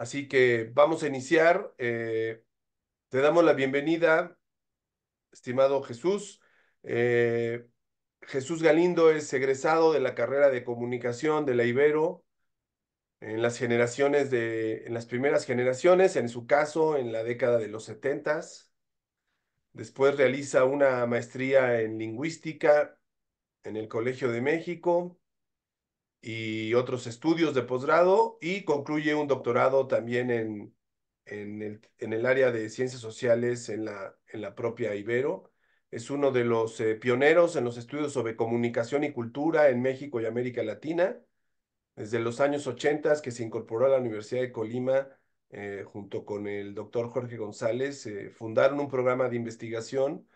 Así que vamos a iniciar. Eh, te damos la bienvenida, estimado Jesús. Eh, Jesús Galindo es egresado de la carrera de comunicación de la Ibero en las generaciones de, en las primeras generaciones, en su caso, en la década de los setentas. Después realiza una maestría en lingüística en el Colegio de México y otros estudios de posgrado y concluye un doctorado también en, el, área de ciencias sociales en la, propia Ibero. Es uno de los eh, pioneros en los estudios sobre comunicación y cultura en México y América Latina. Desde los años 80 que se incorporó a la Universidad de Colima eh, junto con el doctor Jorge González, eh, fundaron un programa de investigación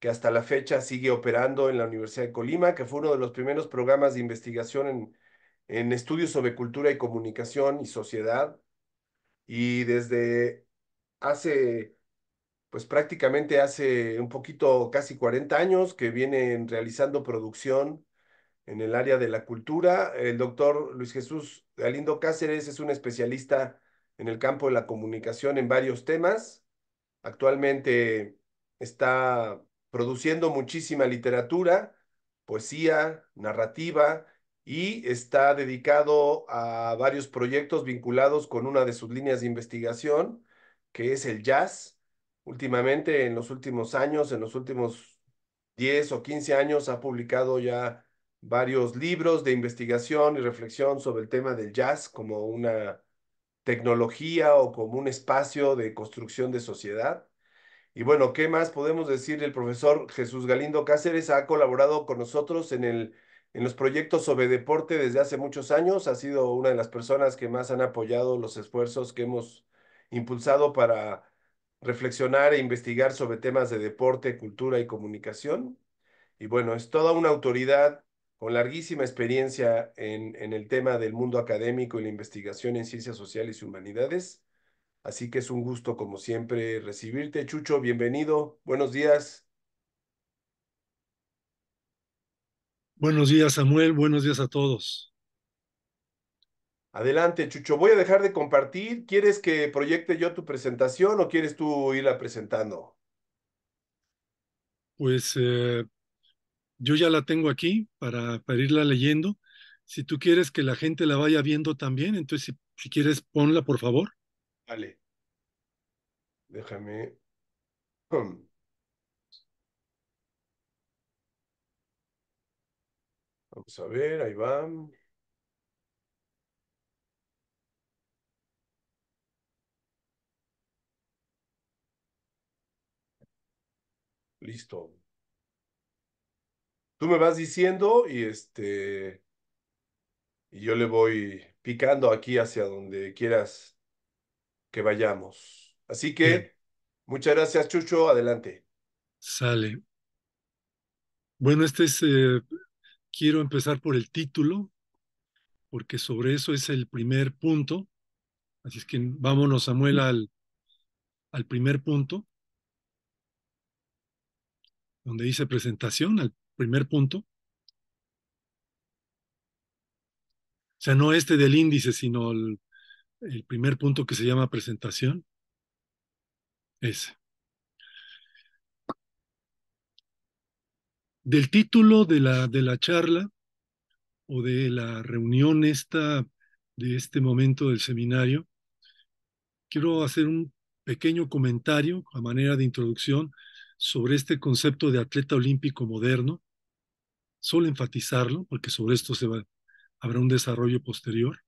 que hasta la fecha sigue operando en la Universidad de Colima, que fue uno de los primeros programas de investigación en, estudios sobre cultura y comunicación y sociedad. Y desde hace, pues prácticamente hace un poquito, casi 40 años que vienen realizando producción en el área de la cultura. El doctor Luis Jesús Galindo Cáceres es un especialista en el campo de la comunicación en varios temas. Actualmente está produciendo muchísima literatura, poesía, narrativa y está dedicado a varios proyectos vinculados con una de sus líneas de investigación, que es el jazz. Últimamente, en los últimos años, en los últimos 10 o 15 años, ha publicado ya varios libros de investigación y reflexión sobre el tema del jazz como una tecnología o como un espacio de construcción de sociedad. Y bueno, ¿qué más podemos decir? El profesor Jesús Galindo Cáceres ha colaborado con nosotros en, los proyectos sobre deporte desde hace muchos años. Ha sido una de las personas que más han apoyado los esfuerzos que hemos impulsado para reflexionar e investigar sobre temas de deporte, cultura y comunicación. Y bueno, es toda una autoridad con larguísima experiencia en, en el tema del mundo académico y la investigación en ciencias sociales y humanidades. Así que es un gusto, como siempre, recibirte. Chucho, bienvenido. Buenos días. Buenos días, Samuel. Buenos días a todos. Adelante, Chucho. Voy a dejar de compartir. ¿Quieres que proyecte yo tu presentación o quieres tú irla presentando? Pues eh, yo ya la tengo aquí para, irla leyendo. Si tú quieres que la gente la vaya viendo también, entonces si quieres ponla, por favor. Vale. Déjame. Hmm. Vamos a ver, ahí va. Listo. Tú me vas diciendo y este y yo le voy picando aquí hacia donde quieras que vayamos. Así que muchas gracias, Chucho. Adelante. Sale. Bueno, este es, eh, quiero empezar por el título, porque sobre eso es el primer punto. Así es que vámonos, Samuel, al, al primer punto, donde dice presentación, al primer punto. O sea, no este del índice, sino el el primer punto que se llama presentación. es Del título de la, de la charla o de la reunión esta, de este momento del seminario, quiero hacer un pequeño comentario a manera de introducción sobre este concepto de atleta olímpico moderno. Solo enfatizarlo, porque sobre esto se va, habrá un desarrollo posterior.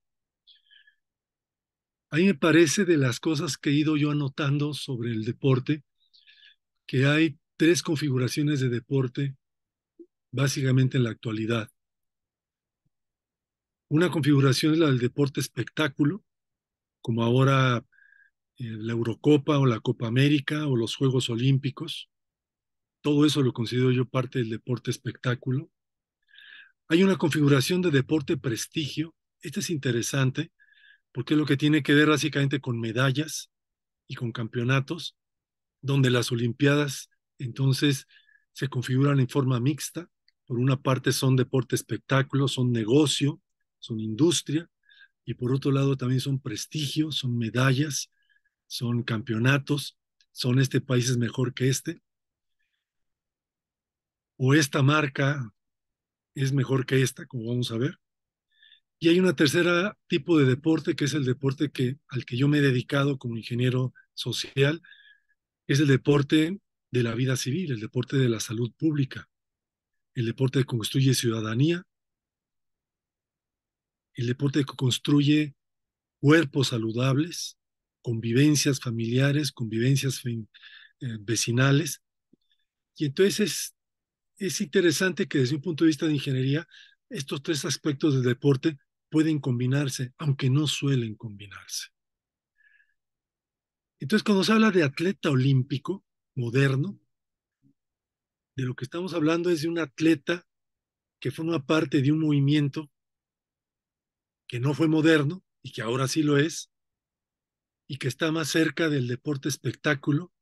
A me parece de las cosas que he ido yo anotando sobre el deporte, que hay tres configuraciones de deporte básicamente en la actualidad. Una configuración es la del deporte espectáculo, como ahora eh, la Eurocopa o la Copa América o los Juegos Olímpicos. Todo eso lo considero yo parte del deporte espectáculo. Hay una configuración de deporte prestigio. Este es interesante porque es lo que tiene que ver básicamente con medallas y con campeonatos, donde las Olimpiadas entonces se configuran en forma mixta. Por una parte son deporte espectáculo, son negocio, son industria, y por otro lado también son prestigio, son medallas, son campeonatos, son este país es mejor que este, o esta marca es mejor que esta, como vamos a ver. Y hay un tercera tipo de deporte, que es el deporte que, al que yo me he dedicado como ingeniero social, es el deporte de la vida civil, el deporte de la salud pública, el deporte que construye ciudadanía, el deporte que construye cuerpos saludables, convivencias familiares, convivencias eh, vecinales. Y entonces es, es interesante que desde un punto de vista de ingeniería, estos tres aspectos del deporte pueden combinarse, aunque no suelen combinarse. Entonces, cuando se habla de atleta olímpico moderno, de lo que estamos hablando es de un atleta que forma parte de un movimiento que no fue moderno y que ahora sí lo es, y que está más cerca del deporte espectáculo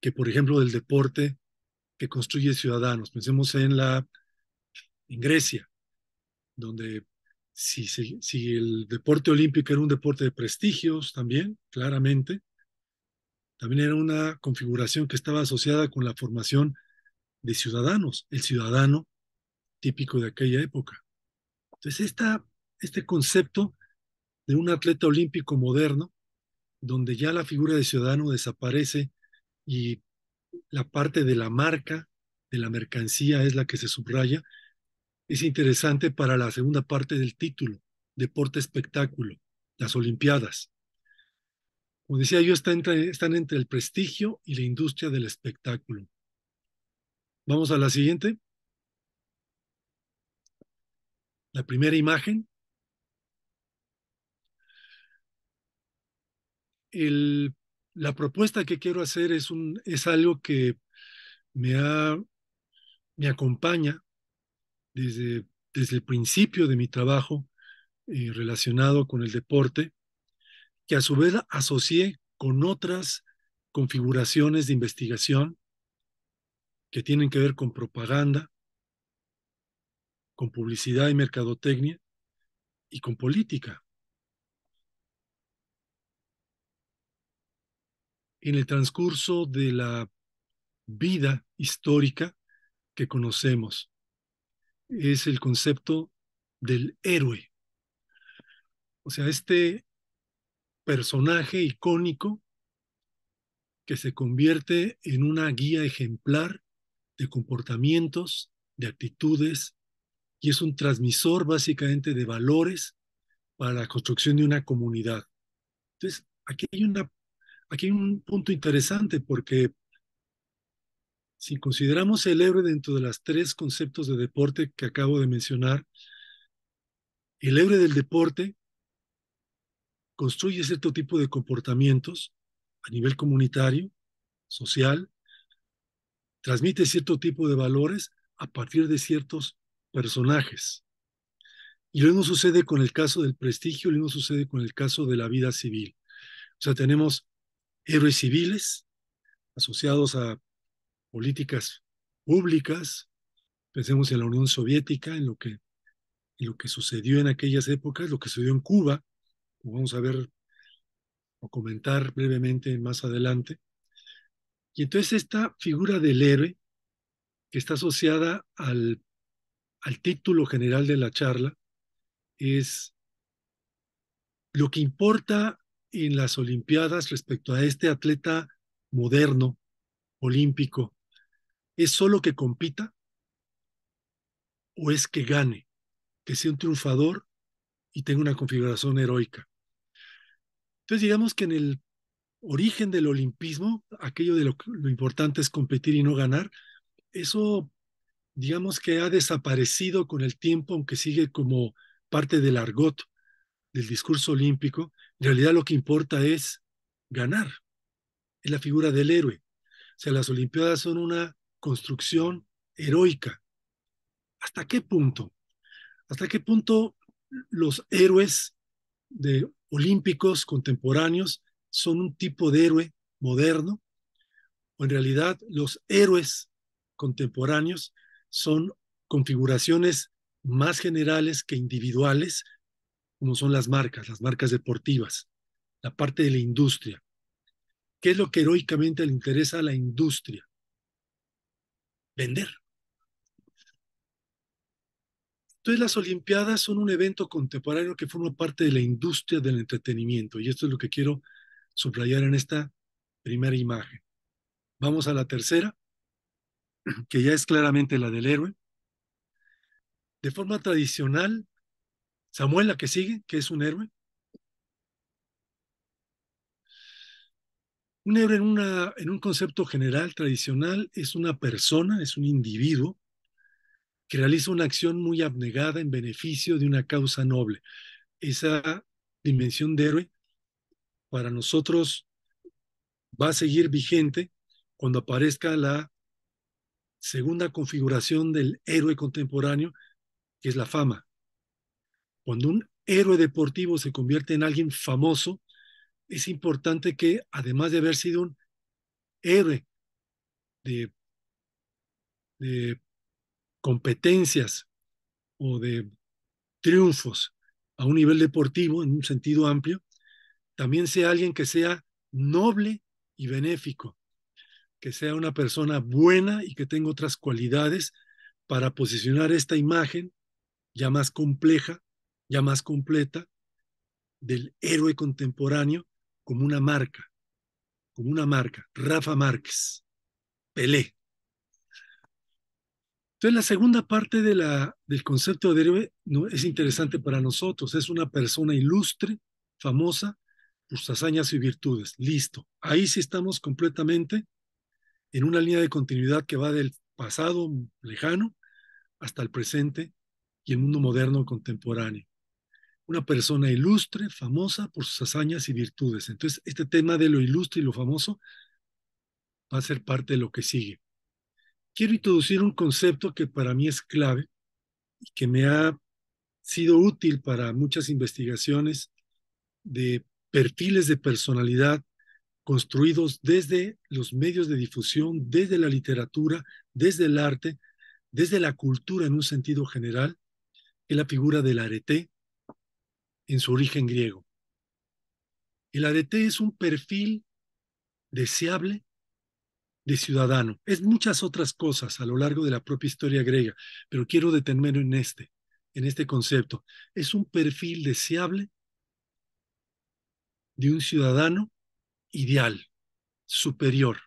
que, por ejemplo, del deporte que construye ciudadanos. Pensemos en la en Grecia, donde si, el deporte olímpico era un deporte de prestigios también, claramente, también era una configuración que estaba asociada con la formación de ciudadanos, el ciudadano típico de aquella época. Entonces, este concepto de un atleta olímpico moderno, donde ya la figura de ciudadano desaparece y la parte de la marca, de la mercancía es la que se subraya, es interesante para la segunda parte del título, deporte espectáculo, las Olimpiadas. Como decía yo, están entre el prestigio y la industria del espectáculo. Vamos a la siguiente. La primera imagen. la propuesta que quiero hacer es, un, es algo que me, me acompaña desde, el principio de mi trabajo eh, relacionado con el deporte, que a su vez asocié con otras configuraciones de investigación que tienen que ver con propaganda, con publicidad y mercadotecnia y con política. En el transcurso de la vida histórica que conocemos, es el concepto del héroe. O sea, este personaje icónico que se convierte en una guía ejemplar de comportamientos, de actitudes, y es un transmisor básicamente de valores para la construcción de una comunidad. Entonces, aquí hay, una, aquí hay un punto interesante porque si consideramos el héroe dentro de los tres conceptos de deporte que acabo de mencionar, el héroe del deporte construye cierto tipo de comportamientos a nivel comunitario, social, transmite cierto tipo de valores a partir de ciertos personajes. Y lo mismo sucede con el caso del prestigio, lo mismo sucede con el caso de la vida civil. O sea, tenemos héroes civiles asociados a políticas públicas. Pensemos en la Unión Soviética, en lo que, lo que sucedió en aquellas épocas, lo que sucedió en Cuba, como vamos a ver o comentar brevemente más adelante. Y entonces esta figura del héroe, que está asociada al, al título general de la charla, es lo que importa en las Olimpiadas respecto a este atleta moderno, olímpico, ¿Es solo que compita? ¿O es que gane, que sea un triunfador y tenga una configuración heroica? Entonces digamos que en el origen del olimpismo, aquello de lo, lo importante es competir y no ganar, eso digamos que ha desaparecido con el tiempo, aunque sigue como parte del argot del discurso olímpico, en realidad lo que importa es ganar. Es la figura del héroe. O sea, las Olimpiadas son una construcción heroica. ¿Hasta qué punto? ¿Hasta qué punto los héroes de olímpicos contemporáneos son un tipo de héroe moderno? ¿O en realidad los héroes contemporáneos son configuraciones más generales que individuales, como son las marcas, las marcas deportivas, la parte de la industria? ¿Qué es lo que heroicamente le interesa a la industria? vender. Entonces las Olimpiadas son un evento contemporáneo que forma parte de la industria del entretenimiento y esto es lo que quiero subrayar en esta primera imagen. Vamos a la tercera, que ya es claramente la del héroe. De forma tradicional, Samuel, la que sigue, que es un héroe, Un héroe en, un concepto general, tradicional, es una persona, es un individuo que realiza una acción muy abnegada en beneficio de una causa noble. Esa dimensión de héroe para nosotros va a seguir vigente cuando aparezca la segunda configuración del héroe contemporáneo, que es la fama. Cuando un héroe deportivo se convierte en alguien famoso, es importante que, además de haber sido un héroe de, de competencias o de triunfos a un nivel deportivo, en un sentido amplio, también sea alguien que sea noble y benéfico, que sea una persona buena y que tenga otras cualidades para posicionar esta imagen ya más compleja, ya más completa del héroe contemporáneo como una marca, como una marca, Rafa Márquez, Pelé. Entonces la segunda parte del concepto de héroe no, es interesante para nosotros, es una persona ilustre, famosa, por sus hazañas y virtudes. Listo, ahí sí estamos completamente en una línea de continuidad que va del pasado lejano hasta el presente y el mundo moderno contemporáneo una persona ilustre, famosa por sus hazañas y virtudes. Entonces, este tema de lo ilustre y lo famoso va a ser parte de lo que sigue. Quiero introducir un concepto que para mí es clave y que me ha sido útil para muchas investigaciones de perfiles de personalidad construidos desde los medios de difusión, desde la literatura, desde el arte, desde la cultura en un sentido general, es la figura del arete en su origen griego. El ADT es un perfil deseable de ciudadano. Es muchas otras cosas a lo largo de la propia historia griega, pero quiero detenerme en este, en este concepto. Es un perfil deseable de un ciudadano ideal, superior.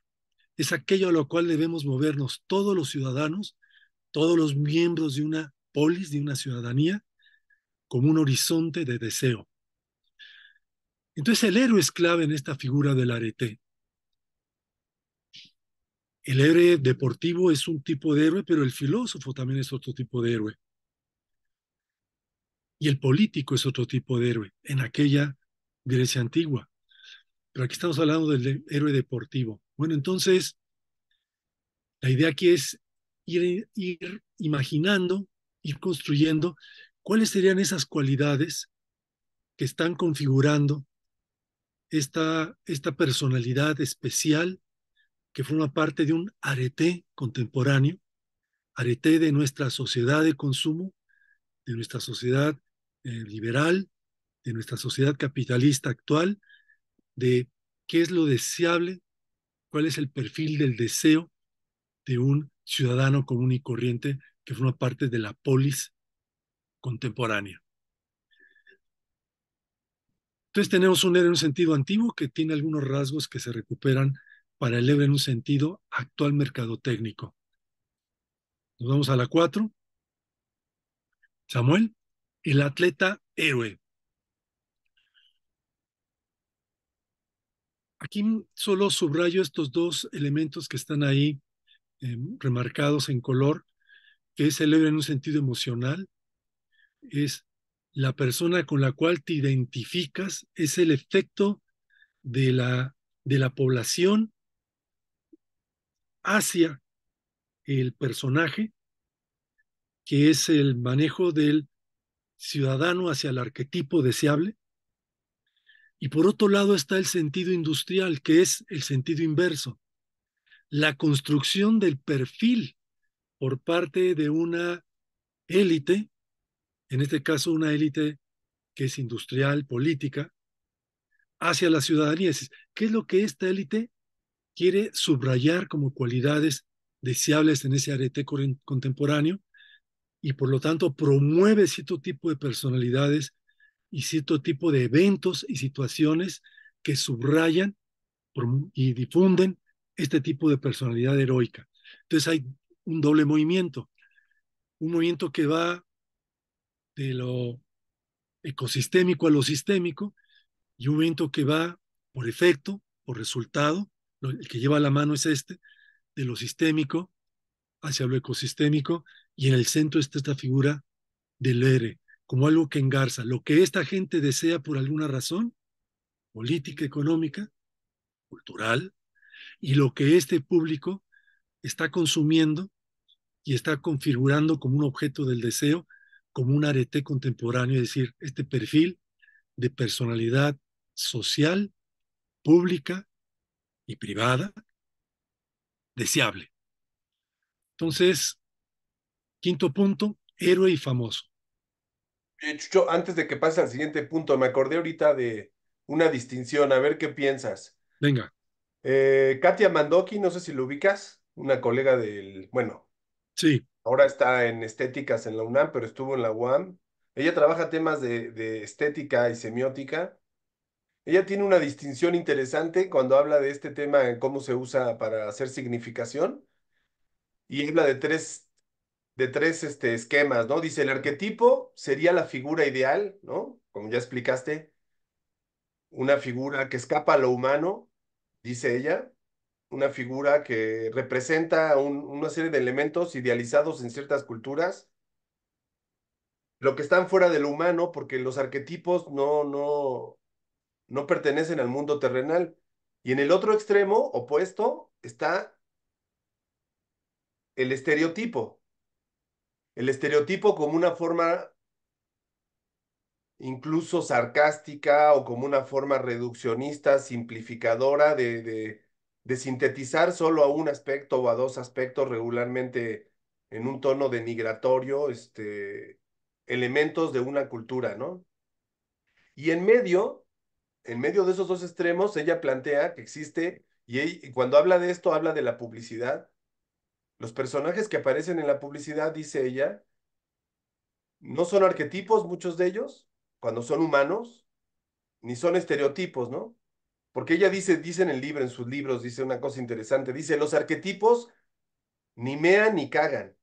Es aquello a lo cual debemos movernos todos los ciudadanos, todos los miembros de una polis, de una ciudadanía, como un horizonte de deseo. Entonces el héroe es clave en esta figura del arete. El héroe deportivo es un tipo de héroe, pero el filósofo también es otro tipo de héroe. Y el político es otro tipo de héroe en aquella Grecia antigua. Pero aquí estamos hablando del héroe deportivo. Bueno, entonces, la idea aquí es ir, ir imaginando, ir construyendo ¿Cuáles serían esas cualidades que están configurando esta, esta personalidad especial que forma parte de un arete contemporáneo, arete de nuestra sociedad de consumo, de nuestra sociedad eh, liberal, de nuestra sociedad capitalista actual, de qué es lo deseable, cuál es el perfil del deseo de un ciudadano común y corriente que forma parte de la polis contemporánea. Entonces tenemos un héroe en un sentido antiguo que tiene algunos rasgos que se recuperan para el héroe en un sentido actual técnico. Nos vamos a la 4. Samuel, el atleta héroe. Aquí solo subrayo estos dos elementos que están ahí em, remarcados en color, que es el héroe en un sentido emocional es la persona con la cual te identificas, es el efecto de la, de la población hacia el personaje, que es el manejo del ciudadano hacia el arquetipo deseable. Y por otro lado está el sentido industrial, que es el sentido inverso, la construcción del perfil por parte de una élite en este caso una élite que es industrial, política, hacia la ciudadanía. Es ¿Qué es lo que esta élite quiere subrayar como cualidades deseables en ese arete contemporáneo? Y por lo tanto promueve cierto tipo de personalidades y cierto tipo de eventos y situaciones que subrayan y difunden este tipo de personalidad heroica. Entonces hay un doble movimiento, un movimiento que va de lo ecosistémico a lo sistémico y un evento que va por efecto, por resultado, el que lleva la mano es este, de lo sistémico hacia lo ecosistémico y en el centro está esta figura del ERE, como algo que engarza lo que esta gente desea por alguna razón, política, económica, cultural, y lo que este público está consumiendo y está configurando como un objeto del deseo como un arete contemporáneo, es decir, este perfil de personalidad social, pública y privada deseable. Entonces, quinto punto, héroe y famoso. Eh, antes de que pase al siguiente punto, me acordé ahorita de una distinción, a ver qué piensas. Venga. Eh, Katia Mandoki, no sé si lo ubicas, una colega del, bueno, sí ahora está en estéticas en la UNAM, pero estuvo en la UAM. Ella trabaja temas de, estética y semiótica. Ella tiene una distinción interesante cuando habla de este tema, en cómo se usa para hacer significación. Y habla de tres, de tres este, esquemas, ¿no? Dice, el arquetipo sería la figura ideal, ¿no? Como ya explicaste, una figura que escapa a lo humano, dice ella una figura que representa una serie de elementos idealizados en ciertas culturas, lo que están fuera de lo humano, porque los arquetipos no, no, no pertenecen al mundo terrenal. Y en el otro extremo, opuesto, está el estereotipo. El estereotipo como una forma incluso sarcástica o como una forma reduccionista, simplificadora de, de sintetizar solo a un aspecto o a dos aspectos regularmente en un tono denigratorio, este, elementos de una cultura, ¿no? Y en medio, en medio de esos dos extremos, ella plantea que existe, y cuando habla de esto, habla de la publicidad. Los personajes que aparecen en la publicidad, dice ella, no son arquetipos, muchos de ellos, cuando son humanos, ni son estereotipos, ¿no? Porque ella dice, dice en el libro, en sus libros, dice una cosa interesante, dice, los arquetipos ni mean ni cagan,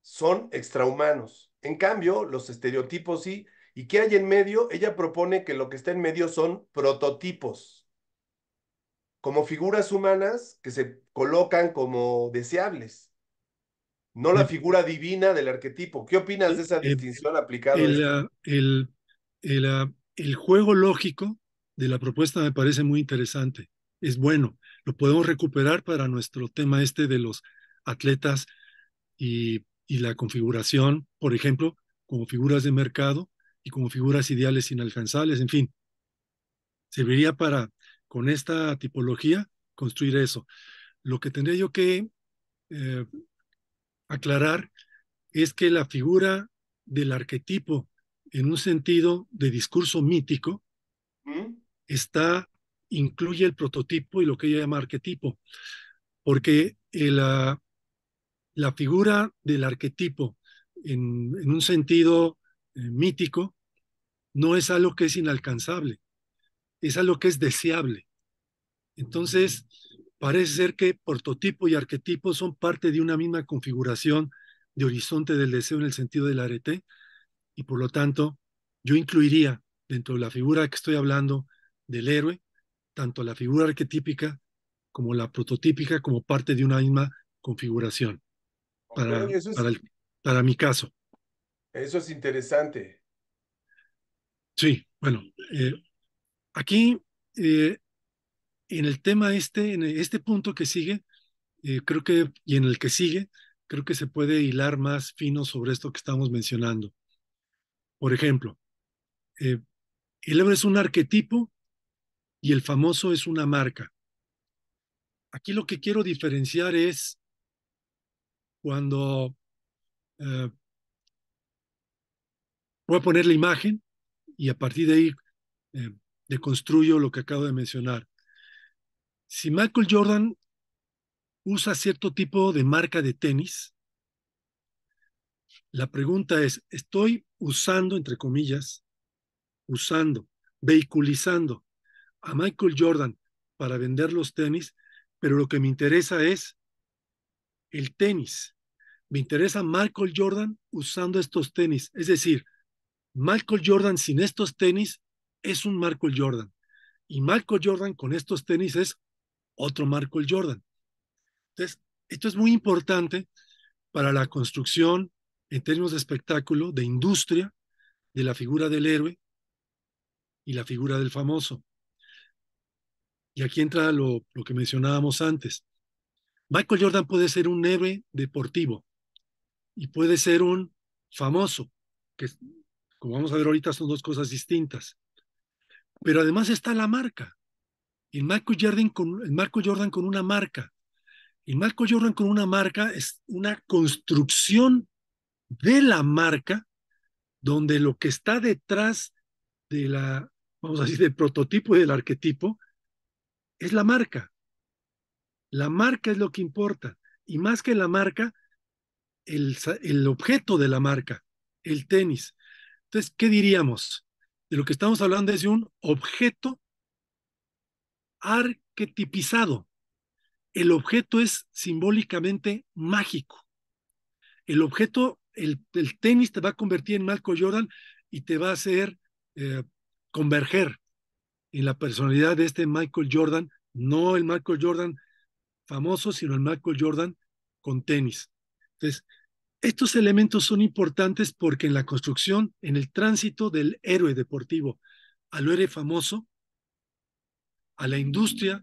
son extrahumanos. En cambio, los estereotipos sí, y qué hay en medio, ella propone que lo que está en medio son prototipos, como figuras humanas que se colocan como deseables, no la mm. figura divina del arquetipo. ¿Qué opinas de esa distinción aplicada? El, el, el, el juego lógico de la propuesta me parece muy interesante. Es bueno, lo podemos recuperar para nuestro tema este de los atletas y, la configuración, por ejemplo, como figuras de mercado y como figuras ideales inalcanzables, en fin. Serviría para, con esta tipología, construir eso. Lo que tendría yo que eh, aclarar es que la figura del arquetipo en un sentido de discurso mítico ¿Mm? está, incluye el prototipo y lo que ella llama arquetipo, porque eh, la, la figura del arquetipo en, un sentido eh, mítico no es algo que es inalcanzable, es algo que es deseable. Entonces, parece ser que prototipo y arquetipo son parte de una misma configuración de horizonte del deseo en el sentido del arete, y por lo tanto, yo incluiría dentro de la figura que estoy hablando del héroe, tanto la figura arquetípica como la prototípica, como parte de una misma configuración. Para, para, mi caso. Eso es interesante. Sí, bueno, eh, aquí eh, en el tema este, en este punto que sigue, eh, creo que, y en el que sigue, creo que se puede hilar más fino sobre esto que estamos mencionando. Por ejemplo, el héroe es un arquetipo y el famoso es una marca. Aquí lo que quiero diferenciar es cuando eh, voy a poner la imagen y a partir de ahí eh, deconstruyo lo que acabo de mencionar. Si Michael Jordan usa cierto tipo de marca de tenis, la pregunta es, ¿estoy usando, entre comillas, usando, vehiculizando a Michael Jordan para vender los tenis, pero lo que me interesa es el tenis. Me interesa Michael Jordan usando estos tenis. Es decir, Michael Jordan sin estos tenis es un Michael Jordan. Y Michael Jordan con estos tenis es otro Michael Jordan. Entonces, esto es muy importante para la construcción en términos de espectáculo, de industria, de la figura del héroe y la figura del famoso y aquí entra lo, lo que mencionábamos antes. Michael Jordan puede ser un héroe deportivo y puede ser un famoso, que como vamos a ver ahorita son dos cosas distintas. Pero además está la marca. El Michael Jordan con, el Jordan con una marca. El Michael Jordan con una marca es una construcción de la marca donde lo que está detrás de la, vamos a decir, del prototipo y del arquetipo es la marca. La marca es lo que importa. Y más que la marca, el, objeto de la marca, el tenis. Entonces, ¿qué diríamos? De lo que estamos hablando es de un objeto arquetipizado. El objeto es simbólicamente mágico. El objeto, el, tenis te va a convertir en Malcolm Jordan y te va a hacer eh, converger, en la personalidad de este Michael Jordan, no el Michael Jordan famoso, sino el Michael Jordan con tenis. Entonces, estos elementos son importantes porque en la construcción, en el tránsito del héroe deportivo al héroe famoso, a la industria,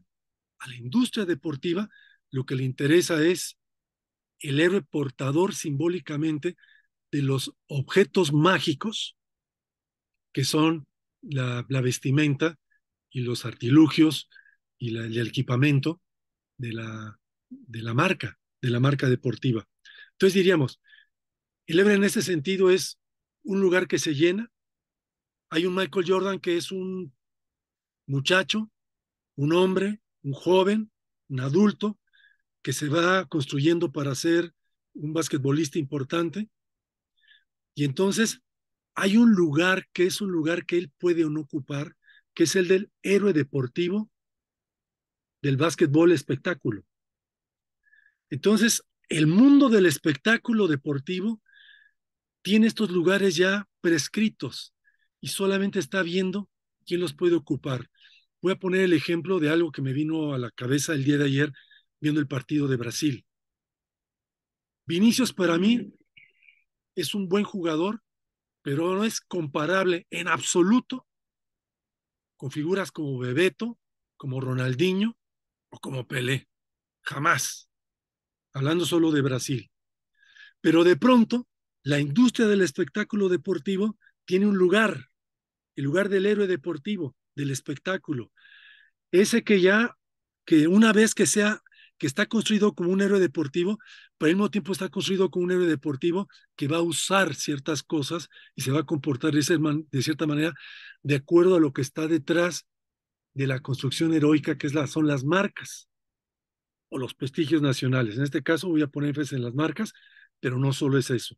a la industria deportiva, lo que le interesa es el héroe portador simbólicamente de los objetos mágicos que son la, la vestimenta, y los artilugios y el equipamiento de la, de la marca, de la marca deportiva. Entonces diríamos, el Ebre en ese sentido es un lugar que se llena. Hay un Michael Jordan que es un muchacho, un hombre, un joven, un adulto, que se va construyendo para ser un basquetbolista importante. Y entonces hay un lugar que es un lugar que él puede o no ocupar que es el del héroe deportivo del básquetbol espectáculo. Entonces, el mundo del espectáculo deportivo tiene estos lugares ya prescritos y solamente está viendo quién los puede ocupar. Voy a poner el ejemplo de algo que me vino a la cabeza el día de ayer viendo el partido de Brasil. Vinicius para mí es un buen jugador, pero no es comparable en absoluto con figuras como Bebeto, como Ronaldinho o como Pelé. Jamás. Hablando solo de Brasil. Pero de pronto, la industria del espectáculo deportivo tiene un lugar, el lugar del héroe deportivo, del espectáculo. Ese que ya, que una vez que sea, que está construido como un héroe deportivo, pero el mismo tiempo está construido como un héroe deportivo que va a usar ciertas cosas y se va a comportar de cierta manera de acuerdo a lo que está detrás de la construcción heroica, que es son las marcas o los prestigios nacionales. En este caso voy a poner énfasis en las marcas, pero no solo es eso.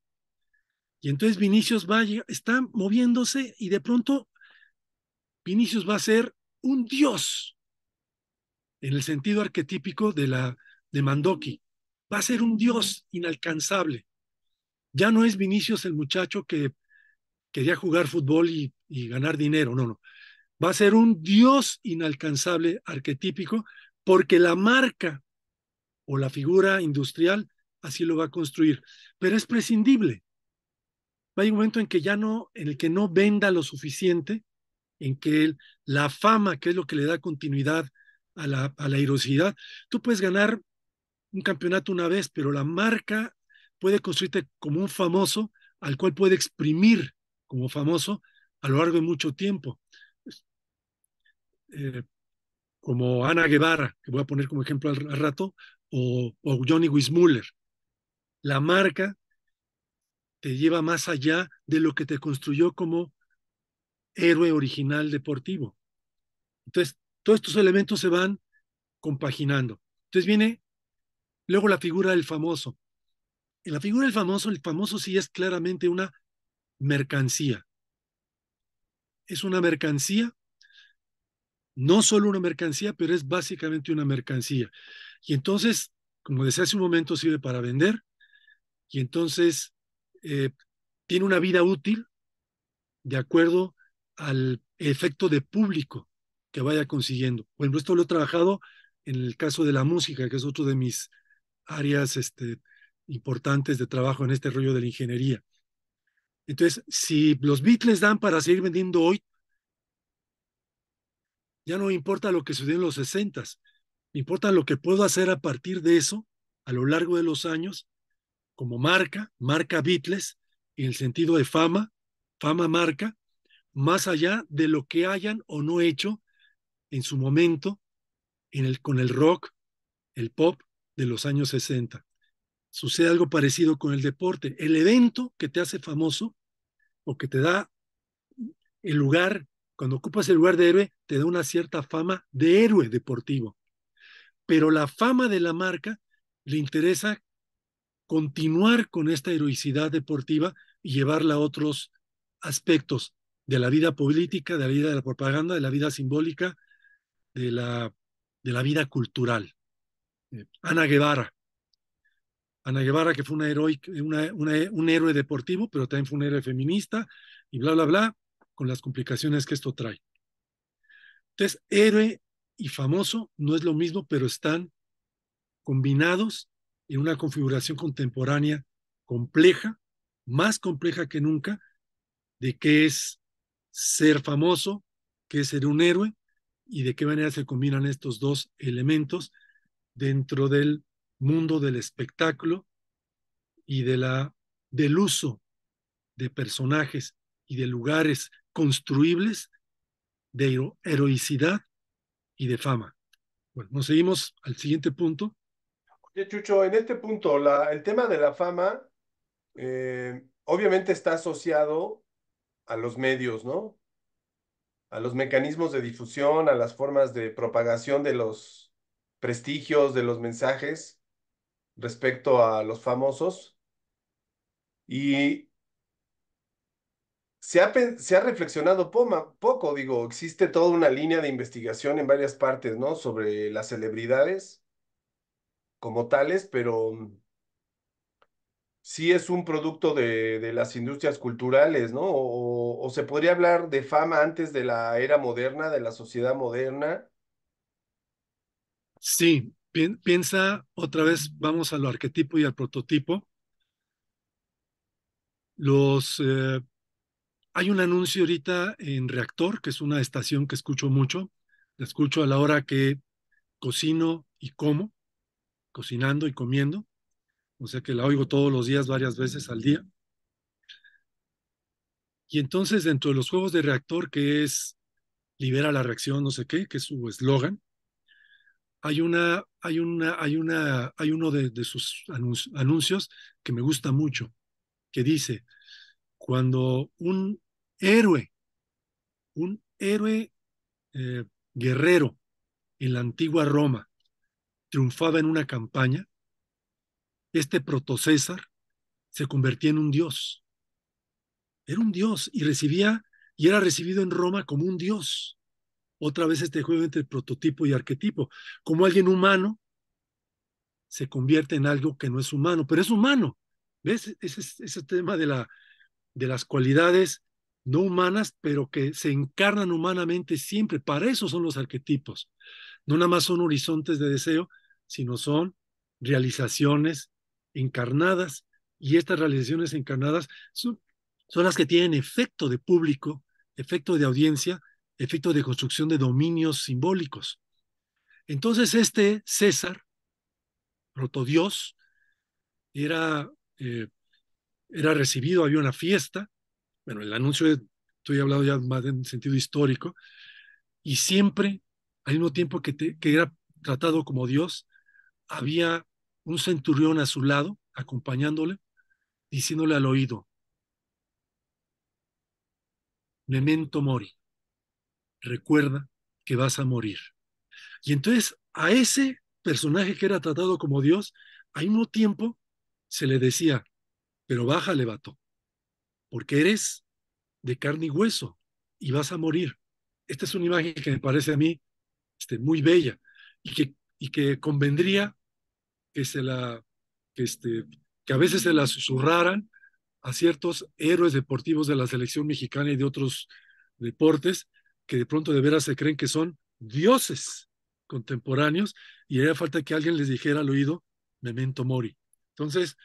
Y entonces Vinicius va, está moviéndose y de pronto Vinicius va a ser un dios, en el sentido arquetípico de, la, de Mandoki. Va a ser un dios inalcanzable. Ya no es Vinicius el muchacho que quería jugar fútbol y, ganar dinero, no, no. Va a ser un dios inalcanzable, arquetípico, porque la marca o la figura industrial así lo va a construir, pero es prescindible. Va a un momento en que ya no, en el que no venda lo suficiente, en que la fama, que es lo que le da continuidad a la, a la tú puedes ganar un campeonato una vez, pero la marca puede construirte como un famoso al cual puede exprimir como famoso a lo largo de mucho tiempo. Eh, como Ana Guevara, que voy a poner como ejemplo al, rato, o, o, Johnny Wismuller. La marca te lleva más allá de lo que te construyó como héroe original deportivo. Entonces, todos estos elementos se van compaginando. Entonces viene luego la figura del famoso. En la figura del famoso, el famoso sí es claramente una mercancía. Es una mercancía, no solo una mercancía, pero es básicamente una mercancía. Y entonces, como decía hace un momento, sirve para vender y entonces eh, tiene una vida útil de acuerdo al efecto de público que vaya consiguiendo. Bueno, esto lo he trabajado en el caso de la música, que es otro de mis áreas este, importantes de trabajo en este rollo de la ingeniería. Entonces, si los Beatles dan para seguir vendiendo hoy, ya no importa lo que sucedió en los me importa lo que puedo hacer a partir de eso, a lo largo de los años, como marca, marca Beatles, en el sentido de fama, fama marca, más allá de lo que hayan o no hecho en su momento con el rock, el pop de los años 60 sucede algo parecido con el deporte. El evento que te hace famoso o que te da el lugar, cuando ocupas el lugar de héroe, te da una cierta fama de héroe deportivo. Pero la fama de la marca le interesa continuar con esta heroicidad deportiva y llevarla a otros aspectos de la vida política, de la vida de la propaganda, de la vida simbólica, de la, de la vida cultural. Eh, Ana Guevara, Ana Guevara, que fue un héroe deportivo, pero también fue un héroe feminista, y bla, bla, bla, con las complicaciones que esto trae. Entonces, héroe y famoso no es lo mismo, pero están combinados en una configuración contemporánea compleja, más compleja que nunca, de qué es ser famoso, qué es ser un héroe y de qué manera se combinan estos dos elementos dentro del mundo del espectáculo y de la, del uso de personajes y de lugares construibles de heroicidad y de fama. Bueno, nos seguimos al siguiente punto. Oye, Chucho, en este punto, la, el tema de la fama eh, obviamente está asociado a los medios, ¿no? A los mecanismos de difusión, a las formas de propagación de los prestigios, de los mensajes respecto a los famosos. Y se ha, reflexionado poco, digo, existe toda una línea de investigación en varias partes, ¿no? Sobre las celebridades como tales, pero sí es un producto de, las industrias culturales, ¿no? O, o se podría hablar de fama antes de la era moderna, de la sociedad moderna. Sí, piensa otra vez, vamos a lo arquetipo y al prototipo. Los, eh, hay un anuncio ahorita en Reactor, que es una estación que escucho mucho. La escucho a la hora que cocino y como, cocinando y comiendo. O sea que la oigo todos los días, varias veces al día. Y entonces dentro de los juegos de Reactor, que es libera la reacción, no sé qué, que es su eslogan, hay una, hay una, hay una, hay uno de, sus anuncios que me gusta mucho, que dice, cuando un héroe, un héroe eh, guerrero en la antigua Roma triunfaba en una campaña, este protocésar se convertía en un dios. Era un dios y recibía y era recibido en Roma como un dios otra vez este juego entre prototipo y arquetipo, como alguien humano se convierte en algo que no es humano, pero es humano. ¿Ves? Ese, ese tema de, la, de las cualidades no humanas, pero que se encarnan humanamente siempre. Para eso son los arquetipos. No nada más son horizontes de deseo, sino son realizaciones encarnadas. Y estas realizaciones encarnadas son, son las que tienen efecto de público, efecto de audiencia, efecto de construcción de dominios simbólicos. Entonces este César, protodios, era, eh, era recibido, había una fiesta, bueno, el anuncio, estoy hablando ya más en sentido histórico, y siempre, al mismo tiempo que, que era tratado como Dios, había un centurión a su lado, acompañándole, diciéndole al oído, memento mori, recuerda que vas a morir. Y entonces a ese personaje que era tratado como Dios, al mismo tiempo se le decía, pero bájale, levato porque eres de carne y hueso y vas a morir. Esta es una imagen que me parece a mí este, muy bella y que, y que convendría que se la, este, que a veces se la susurraran a ciertos héroes deportivos de la selección mexicana y de otros deportes que de pronto de veras se creen que son dioses contemporáneos y haría falta que alguien les dijera al oído, memento mori. Entonces,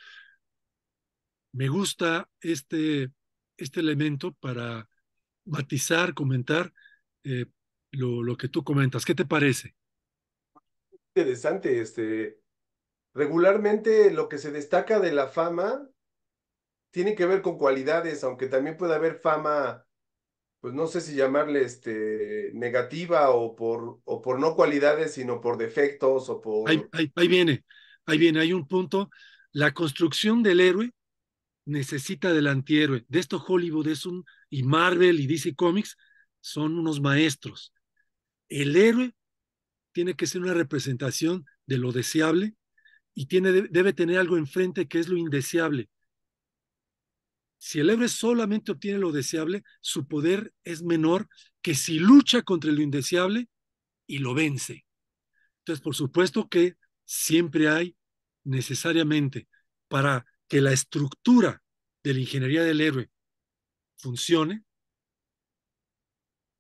me gusta este, este elemento para matizar, comentar eh, lo, lo que tú comentas. ¿Qué te parece? Interesante, este, regularmente lo que se destaca de la fama tiene que ver con cualidades, aunque también puede haber fama pues no sé si llamarle este, negativa o por, o por no cualidades, sino por defectos o por... Ahí, viene, ahí viene, hay un punto. La construcción del héroe necesita del antihéroe. De esto Hollywood es un, y Marvel y DC Comics son unos maestros. El héroe tiene que ser una representación de lo deseable y tiene, debe tener algo enfrente que es lo indeseable. Si el héroe solamente obtiene lo deseable, su poder es menor que si lucha contra lo indeseable y lo vence. Entonces, por supuesto que siempre hay necesariamente para que la estructura de la ingeniería del héroe funcione,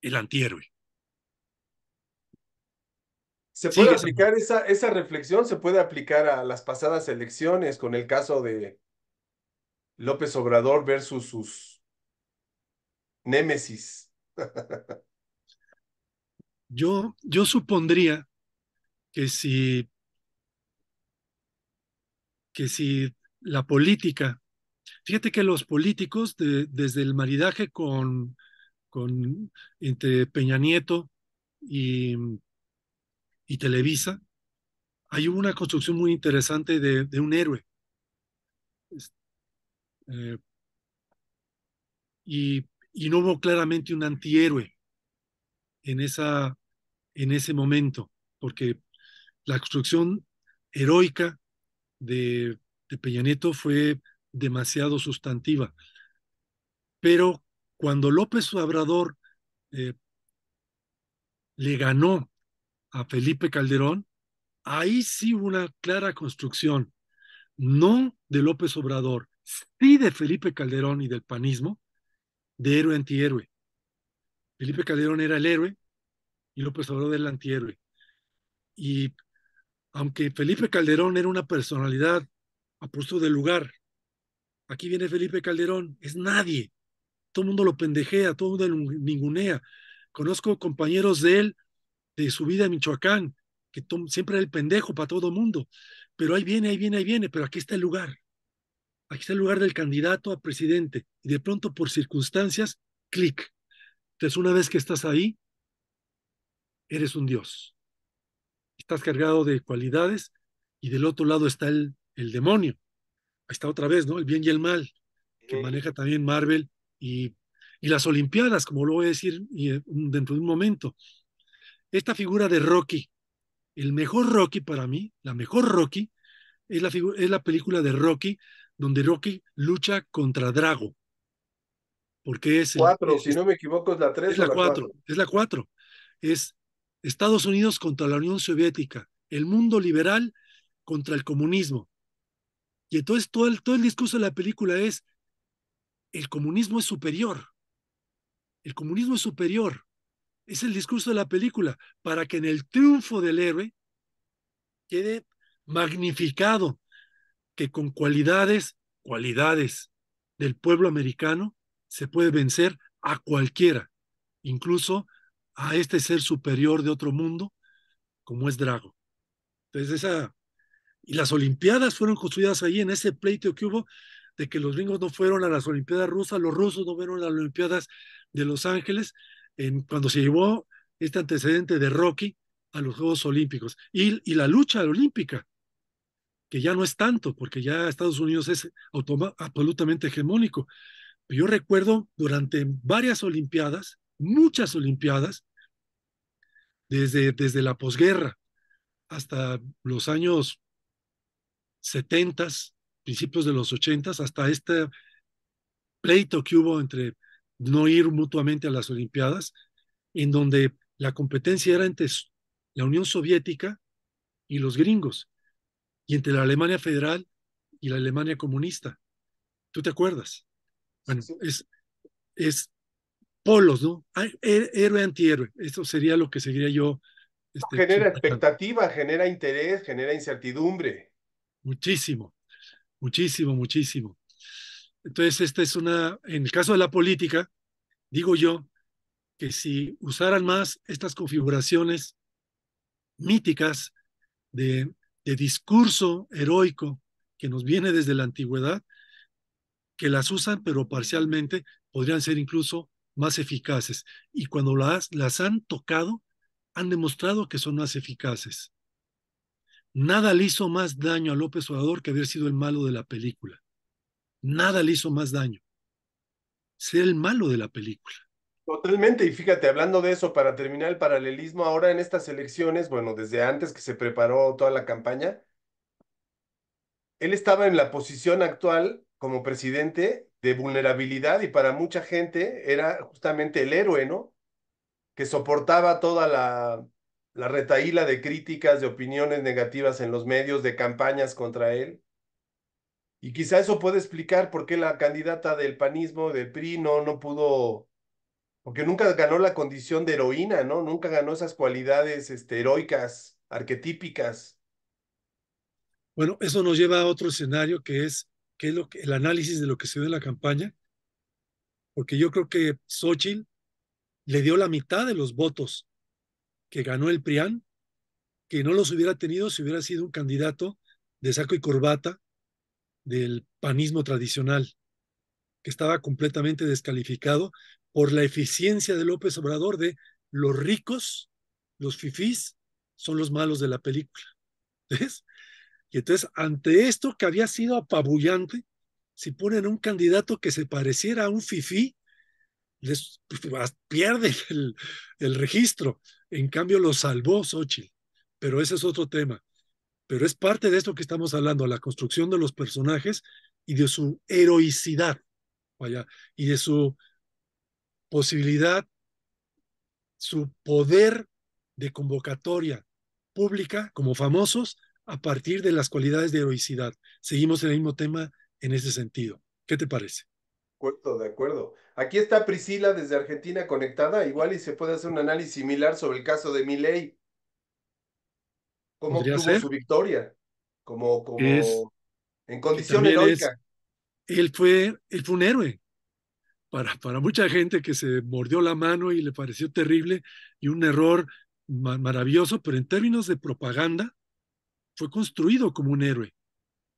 el antihéroe. ¿Se puede aplicar esa, esa reflexión? ¿Se puede aplicar a las pasadas elecciones con el caso de López Obrador versus sus némesis. yo, yo supondría que si, que si la política, fíjate que los políticos desde el maridaje con, con entre Peña Nieto y, y Televisa, hay una construcción muy interesante de, de un héroe. Eh, y, no hubo claramente un antihéroe en, esa, en ese momento, porque la construcción heroica de, Peñaneto fue demasiado sustantiva. Pero cuando López Obrador eh, le ganó a Felipe Calderón, ahí sí hubo una clara construcción, no de López Obrador, sí de Felipe Calderón y del panismo, de héroe antihéroe. Felipe Calderón era el héroe y López Obrador era el antihéroe. Y aunque Felipe Calderón era una personalidad a puesto de lugar, aquí viene Felipe Calderón, es nadie. Todo el mundo lo pendejea, todo el mundo lo ningunea. Conozco compañeros de él, de su vida en Michoacán, que siempre era el pendejo para todo el mundo. Pero ahí viene, ahí viene, ahí viene, pero aquí está el lugar aquí está el lugar del candidato a presidente, y de pronto por circunstancias, clic. Entonces, una vez que estás ahí, eres un Dios. Estás cargado de cualidades y del otro lado está el, el demonio. Ahí está otra vez, ¿no? El bien y el mal, que maneja también Marvel y, las Olimpiadas, como lo voy a decir eh, dentro de un momento. Esta figura de Rocky, el mejor Rocky para mí, la mejor Rocky, es la, es la película de Rocky donde Rocky lucha contra Drago. Porque es. Cuatro, si no me equivoco, es la tres. Es la, cuatro, Es la cuatro. Es Estados Unidos contra la Unión Soviética, el mundo liberal contra el comunismo. Y entonces todo el, todo el discurso de la película es: el comunismo es superior. El comunismo es superior. Es el discurso de la película para que en el triunfo del héroe quede magnificado que con cualidades, cualidades del pueblo americano, se puede vencer a cualquiera, incluso a este ser superior de otro mundo, como es Drago. Entonces, esa. Y las Olimpiadas fueron construidas ahí en ese pleito que hubo de que los gringos no fueron a las Olimpiadas rusas, los rusos no fueron a las Olimpiadas de Los Ángeles, en, cuando se llevó este antecedente de Rocky a los Juegos Olímpicos y la lucha olímpica que ya no es tanto, porque ya Estados Unidos es absolutamente hegemónico. Yo recuerdo durante varias Olimpiadas, muchas Olimpiadas, desde, desde la posguerra hasta los años 70, principios de los 80, hasta este pleito que hubo entre no ir mutuamente a las Olimpiadas, en donde la competencia era entre la Unión Soviética y los gringos y entre la Alemania federal y la Alemania comunista. ¿Tú te acuerdas? Bueno, es, es polos, ¿no? Héroe antihéroe. Eso sería lo que seguiría yo. Este, genera expectativa, genera interés, genera incertidumbre. Muchísimo, muchísimo, muchísimo. Entonces, esta es una, en el caso de la política, digo yo, que si usaran más estas configuraciones míticas de de discurso heroico que nos viene desde la antigüedad, que las usan, pero parcialmente podrían ser incluso más eficaces. Y cuando las, las han tocado, han demostrado que son más eficaces. Nada le hizo más daño a López Obrador que haber sido el malo de la película. Nada le hizo más daño. Ser el malo de la película. Totalmente, y fíjate, hablando de eso, para terminar el paralelismo, ahora en estas elecciones, bueno, desde antes que se preparó toda la campaña, él estaba en la posición actual como presidente de vulnerabilidad y para mucha gente era justamente el héroe, ¿no? Que soportaba toda la, la retaíla de críticas, de opiniones negativas en los medios, de campañas contra él. Y quizá eso puede explicar por qué la candidata del panismo, del PRI, no, no pudo porque nunca ganó la condición de heroína, ¿no? Nunca ganó esas cualidades este, heroicas, arquetípicas. Bueno, eso nos lleva a otro escenario que es, que es lo el análisis de lo que se dio en la campaña, porque yo creo que Xochitl le dio la mitad de los votos que ganó el PRIAN, que no los hubiera tenido si hubiera sido un candidato de saco y corbata del panismo tradicional, que estaba completamente descalificado por la eficiencia de López Obrador de los ricos, los fifís, son los malos de la película. ¿Ves? Y entonces, ante esto que había sido apabullante, si ponen un candidato que se pareciera a un fifí, les pues, pierden el, el registro. En cambio, lo salvó Xochitl. Pero ese es otro tema. Pero es parte de esto que estamos hablando, la construcción de los personajes y de su heroicidad, vaya, y de su posibilidad, su poder de convocatoria pública como famosos a partir de las cualidades de heroicidad. Seguimos en el mismo tema en ese sentido. ¿Qué te parece? de acuerdo. Aquí está Priscila desde Argentina conectada, igual y se puede hacer un análisis similar sobre el caso de Milei. ¿Cómo obtuvo su victoria? Como, como en condición heroica. él, fue, él fue un héroe, para, mucha gente que se mordió la mano y le pareció terrible y un error maravilloso, pero en términos de propaganda, fue construido como un héroe,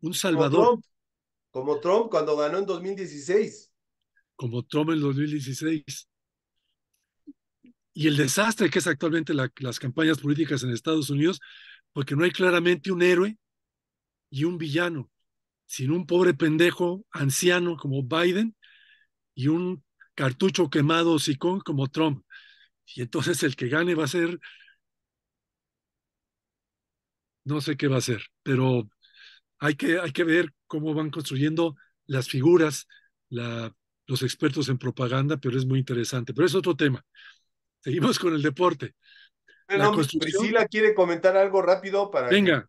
un salvador. Como Trump, cuando ganó en 2016. Como Trump en 2016. Y el desastre que es actualmente las campañas políticas en Estados Unidos, porque no hay claramente un héroe y un villano, sino un pobre pendejo anciano como Biden y un cartucho quemado con como Trump. Y entonces el que gane va a ser, no sé qué va a ser, pero hay que, hay que ver cómo van construyendo las figuras, la, los expertos en propaganda, pero es muy interesante. Pero es otro tema. Seguimos con el deporte. Pues, Priscila quiere comentar algo rápido para venga,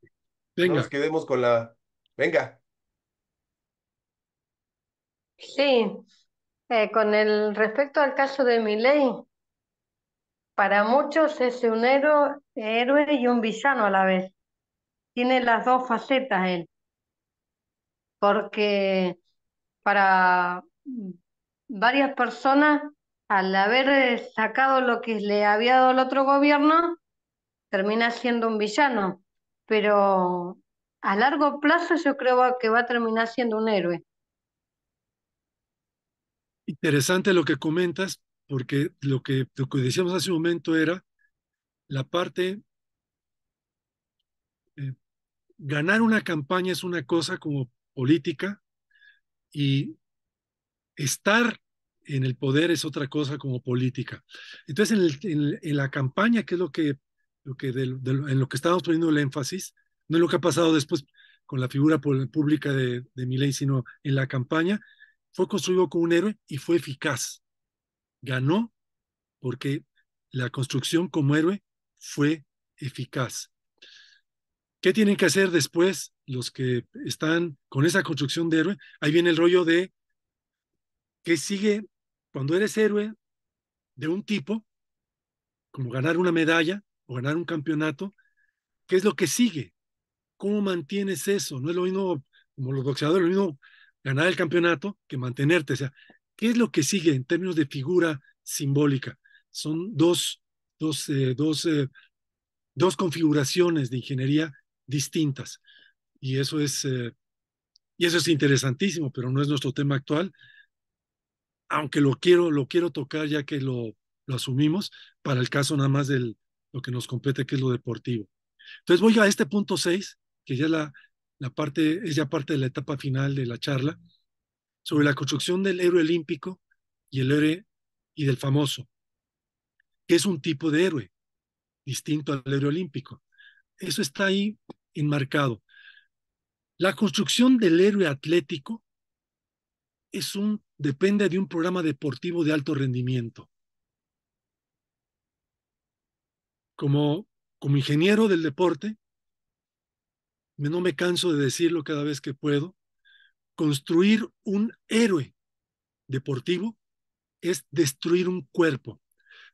que nos quedemos con la... Venga. Sí, eh, con el respecto al caso de Milei, para muchos es un héroe, héroe y un villano a la vez. Tiene las dos facetas él. Porque para varias personas, al haber eh, sacado lo que le había dado el otro gobierno, termina siendo un villano. Pero a largo plazo yo creo que va a terminar siendo un héroe. Interesante lo que comentas, porque lo que, lo que decíamos hace un momento era la parte, eh, ganar una campaña es una cosa como política y estar en el poder es otra cosa como política. Entonces, en, en, la campaña, que es lo que, lo que en lo que estábamos poniendo el énfasis, no es lo que ha pasado después con la figura pública de, de Milei, sino en la campaña, fue construido como un héroe y fue eficaz. Ganó porque la construcción como héroe fue eficaz. ¿Qué tienen que hacer después los que están con esa construcción de héroe? Ahí viene el rollo de qué sigue cuando eres héroe de un tipo, como ganar una medalla o ganar un campeonato, ¿qué es lo que sigue? ¿Cómo mantienes eso? No es lo mismo como los boxeadores, lo mismo ganar el campeonato que mantenerte. O sea, ¿qué es lo que sigue en términos de figura simbólica? Son dos, dos, eh, dos, eh, dos configuraciones de ingeniería distintas. Y eso es, eh, y eso es interesantísimo, pero no es nuestro tema actual. Aunque lo quiero, lo quiero tocar ya que lo, lo asumimos para el caso nada más de lo que nos compete, que es lo deportivo. Entonces voy a este punto 6, que ya la, parte, es ya parte de la etapa final de la charla, sobre la construcción del héroe olímpico y el héroe y del famoso, que es un tipo de héroe distinto al héroe olímpico. Eso está ahí enmarcado. La construcción del héroe atlético es un, depende de un programa deportivo de alto rendimiento. Como, como ingeniero del deporte, no me canso de decirlo cada vez que puedo, construir un héroe deportivo es destruir un cuerpo,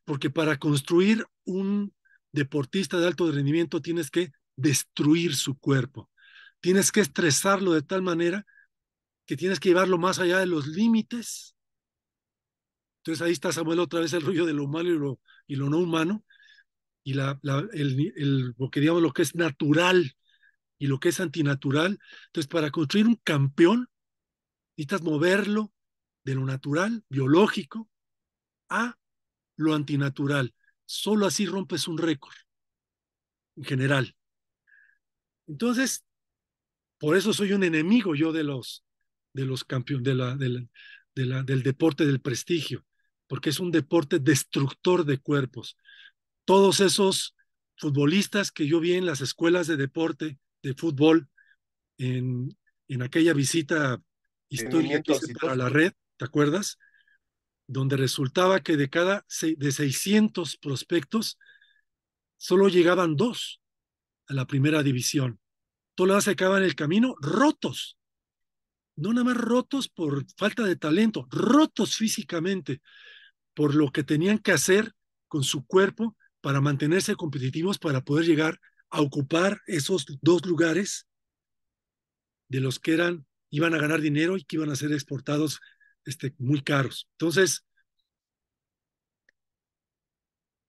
porque para construir un deportista de alto rendimiento tienes que destruir su cuerpo, tienes que estresarlo de tal manera que tienes que llevarlo más allá de los límites. Entonces ahí está Samuel otra vez el rollo de lo humano y lo, y lo no humano y el, lo que digamos lo que es natural y lo que es antinatural. Entonces, para construir un campeón, necesitas moverlo de lo natural, biológico, a lo antinatural. Solo así rompes un récord, en general. Entonces, por eso soy un enemigo yo de los, de los campeones, del deporte del prestigio, porque es un deporte destructor de cuerpos. Todos esos futbolistas que yo vi en las escuelas de deporte, de fútbol en, en aquella visita histórica a para la red, ¿te acuerdas? Donde resultaba que de cada de 600 prospectos, solo llegaban dos a la primera división. todos acababan acaban el camino rotos. No nada más rotos por falta de talento, rotos físicamente por lo que tenían que hacer con su cuerpo para mantenerse competitivos, para poder llegar a ocupar esos dos lugares de los que eran, iban a ganar dinero y que iban a ser exportados este, muy caros. Entonces,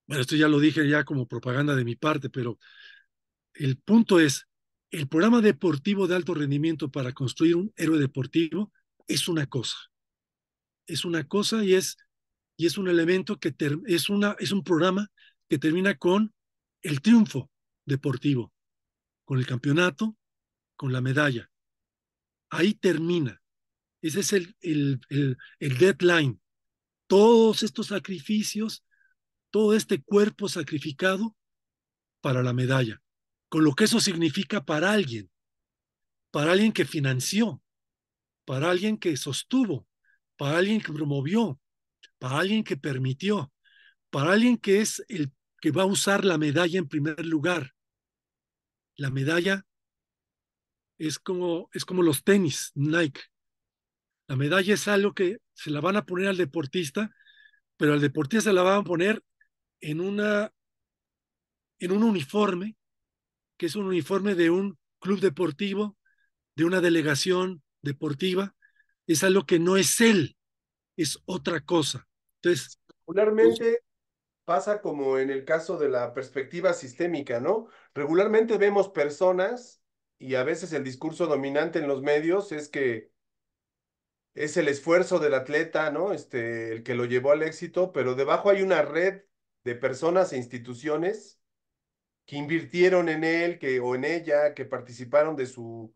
bueno, esto ya lo dije ya como propaganda de mi parte, pero el punto es, el programa deportivo de alto rendimiento para construir un héroe deportivo es una cosa. Es una cosa y es, y es un elemento que es, una, es un programa que termina con el triunfo deportivo, con el campeonato, con la medalla. Ahí termina. Ese es el, el, deadline. Todos estos sacrificios, todo este cuerpo sacrificado para la medalla, con lo que eso significa para alguien, para alguien que financió, para alguien que sostuvo, para alguien que promovió, para alguien que permitió, para alguien que es el que va a usar la medalla en primer lugar, la medalla es como, es como los tenis Nike. La medalla es algo que se la van a poner al deportista, pero al deportista se la van a poner en, una, en un uniforme, que es un uniforme de un club deportivo, de una delegación deportiva. Es algo que no es él, es otra cosa. Entonces, popularmente... Pues pasa como en el caso de la perspectiva sistémica, ¿no? Regularmente vemos personas y a veces el discurso dominante en los medios es que es el esfuerzo del atleta, ¿no? Este, el que lo llevó al éxito, pero debajo hay una red de personas e instituciones que invirtieron en él, que o en ella, que participaron de su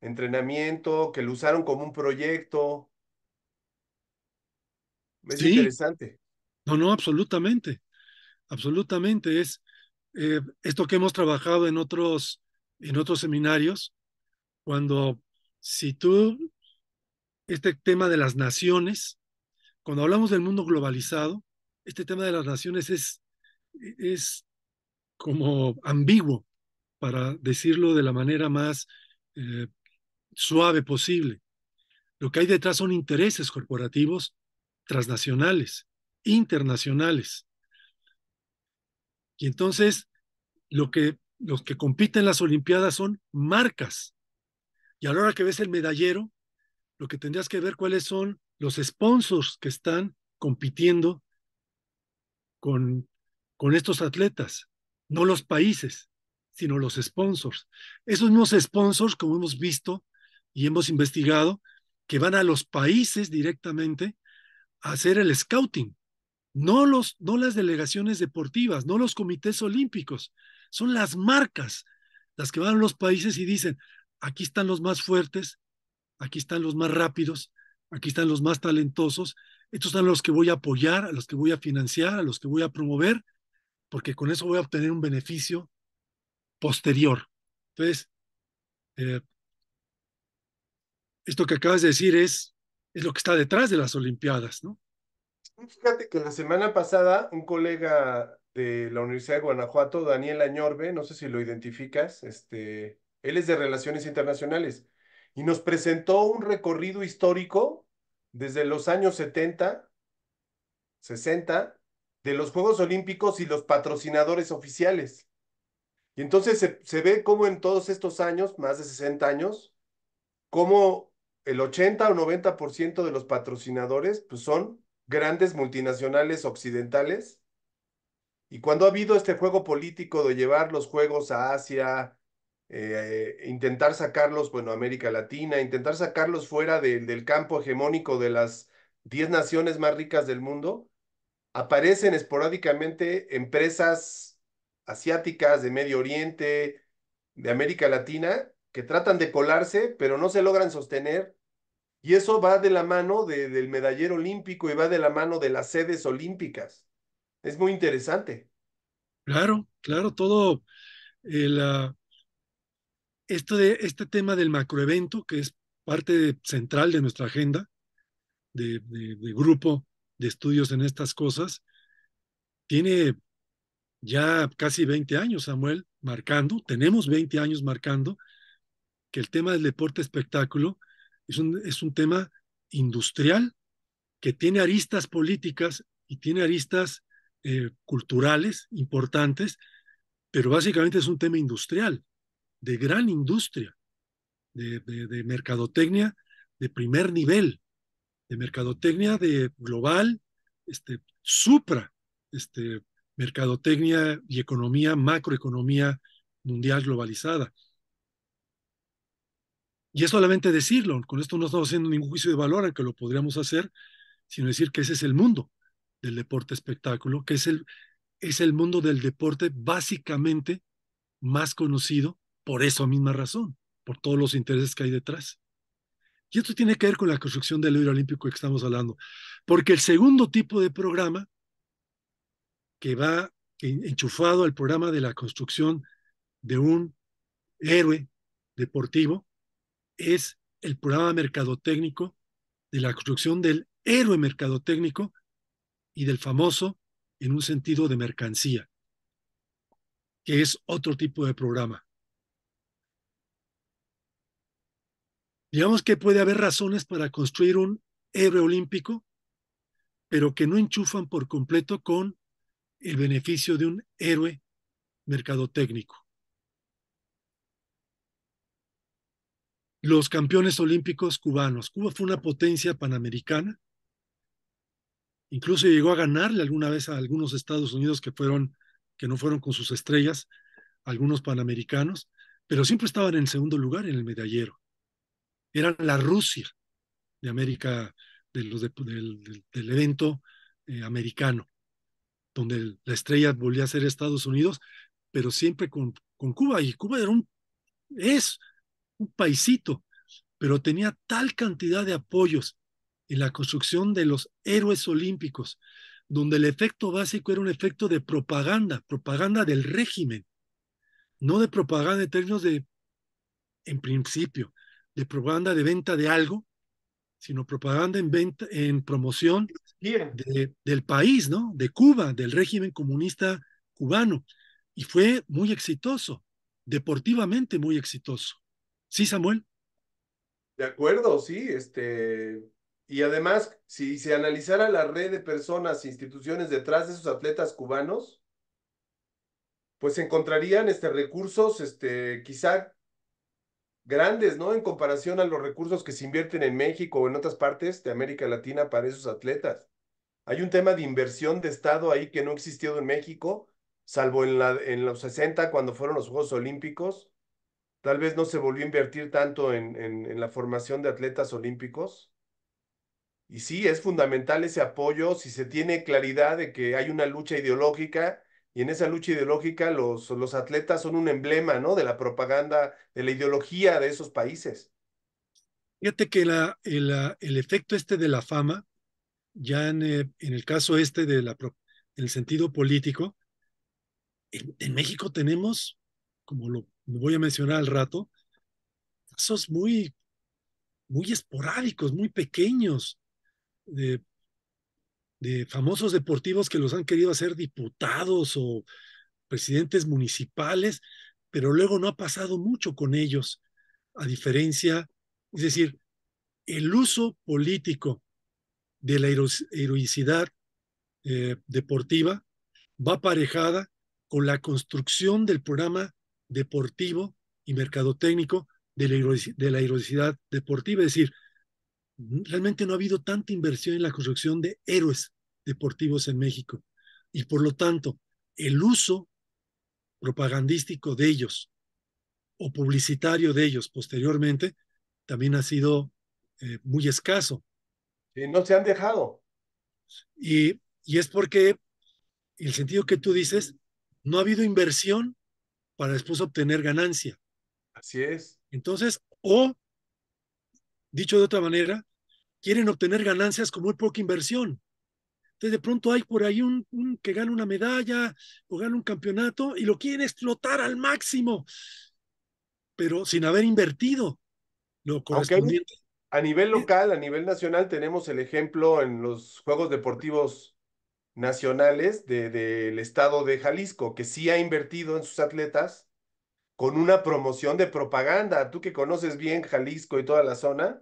entrenamiento, que lo usaron como un proyecto. Es interesante. No, no, absolutamente absolutamente. Es eh, esto que hemos trabajado en otros, en otros seminarios, cuando si tú, este tema de las naciones, cuando hablamos del mundo globalizado, este tema de las naciones es, es como ambiguo, para decirlo de la manera más eh, suave posible. Lo que hay detrás son intereses corporativos transnacionales, internacionales. Y entonces, lo que, los que compiten las Olimpiadas son marcas. Y a la hora que ves el medallero, lo que tendrías que ver cuáles son los sponsors que están compitiendo con, con estos atletas, no los países, sino los sponsors. Esos mismos sponsors, como hemos visto y hemos investigado, que van a los países directamente a hacer el scouting, no, los, no las delegaciones deportivas, no los comités olímpicos, son las marcas las que van a los países y dicen, aquí están los más fuertes, aquí están los más rápidos, aquí están los más talentosos, estos son los que voy a apoyar, a los que voy a financiar, a los que voy a promover, porque con eso voy a obtener un beneficio posterior. Entonces, eh, esto que acabas de decir es, es lo que está detrás de las Olimpiadas, ¿no? Fíjate que la semana pasada un colega de la Universidad de Guanajuato, Daniel Añorbe, no sé si lo identificas, este, él es de Relaciones Internacionales, y nos presentó un recorrido histórico desde los años 70, 60, de los Juegos Olímpicos y los patrocinadores oficiales. Y entonces se, se ve cómo en todos estos años, más de 60 años, cómo el 80 o 90% de los patrocinadores pues son grandes multinacionales occidentales. Y cuando ha habido este juego político de llevar los juegos a Asia, eh, intentar sacarlos, bueno, América Latina, intentar sacarlos fuera del campo hegemónico de las 10 naciones más ricas del mundo, aparecen esporádicamente empresas asiáticas de Medio Oriente, de América Latina, que tratan de colarse, pero no se logran sostener y eso va de la mano del medallero olímpico y va de la mano de las sedes olímpicas. Es muy interesante. Claro, claro, todo el, eh, esto de, este tema del macroevento, que es parte central de nuestra agenda de, de grupo de estudios en estas cosas, tiene ya casi 20 años, Samuel, marcando, tenemos 20 años marcando que el tema del deporte espectáculo es un, tema industrial que tiene aristas políticas y tiene aristas eh, culturales importantes, pero básicamente es un tema industrial, de gran industria, de, de mercadotecnia de primer nivel, de mercadotecnia de global, este, supra, este, mercadotecnia y economía, macroeconomía mundial globalizada. Y es solamente decirlo, con esto no estamos haciendo ningún juicio de valor, que lo podríamos hacer, sino decir que ese es el mundo del deporte espectáculo, que es el, es el mundo del deporte básicamente más conocido por esa misma razón, por todos los intereses que hay detrás. Y esto tiene que ver con la construcción del libro olímpico que estamos hablando, porque el segundo tipo de programa que va enchufado al programa de la construcción de un héroe deportivo es el programa mercadotécnico de la construcción del héroe mercadotécnico y del famoso en un sentido de mercancía, que es otro tipo de programa. Digamos que puede haber razones para construir un héroe olímpico, pero que no enchufan por completo con el beneficio de un héroe mercadotécnico. los campeones olímpicos cubanos. Cuba fue una potencia panamericana. Incluso llegó a ganarle alguna vez a algunos Estados Unidos que fueron que no fueron con sus estrellas, algunos panamericanos, pero siempre estaban en segundo lugar en el medallero. Eran la Rusia de América, del, evento eh, americano, donde la estrella volvía a ser Estados Unidos, pero siempre con, con Cuba. Y Cuba era un, es un paisito, pero tenía tal cantidad de apoyos en la construcción de los héroes olímpicos, donde el efecto básico era un efecto de propaganda, propaganda del régimen, no de propaganda en términos de, en principio, de propaganda de venta de algo, sino propaganda en, en promoción del país, ¿no? De Cuba, del régimen comunista cubano. Y fue muy exitoso, deportivamente muy exitoso. Sí, Samuel. De acuerdo, sí, este. Y además, si se analizara la red de personas e instituciones detrás de esos atletas cubanos, pues encontrarían este, recursos, este, quizá grandes, ¿no? En comparación a los recursos que se invierten en México o en otras partes de América Latina para esos atletas. Hay un tema de inversión de Estado ahí que no existió en México, salvo en, la, en los 60 cuando fueron los Juegos Olímpicos, tal vez no se volvió a invertir tanto en, en, la formación de atletas olímpicos. Y sí, es fundamental ese apoyo si se tiene claridad de que hay una lucha ideológica y en esa lucha ideológica los, los atletas son un emblema ¿no? de la propaganda, de la ideología de esos países. Fíjate que la, el, el, efecto este de la fama, ya en, eh, el caso este de la, sentido político, en, en México tenemos, como lo me voy a mencionar al rato, casos muy, muy esporádicos, muy pequeños, de, de famosos deportivos que los han querido hacer diputados o presidentes municipales, pero luego no ha pasado mucho con ellos, a diferencia, es decir, el uso político de la heroicidad eh, deportiva va aparejada con la construcción del programa deportivo y mercadotécnico de la, de la heroicidad deportiva. Es decir, realmente no ha habido tanta inversión en la construcción de héroes deportivos en México. Y por lo tanto, el uso propagandístico de ellos o publicitario de ellos posteriormente también ha sido eh, muy escaso. no se han dejado. Y, y es porque el sentido que tú dices, no ha habido inversión para después obtener ganancia. Así es. Entonces, o, dicho de otra manera, quieren obtener ganancias con muy poca inversión. Entonces, de pronto hay por ahí un, que gana una medalla o gana un campeonato y lo quieren explotar al máximo, pero sin haber invertido lo A nivel eh, local, a nivel nacional, tenemos el ejemplo en los Juegos Deportivos nacionales del de, estado de Jalisco, que sí ha invertido en sus atletas con una promoción de propaganda. Tú que conoces bien Jalisco y toda la zona,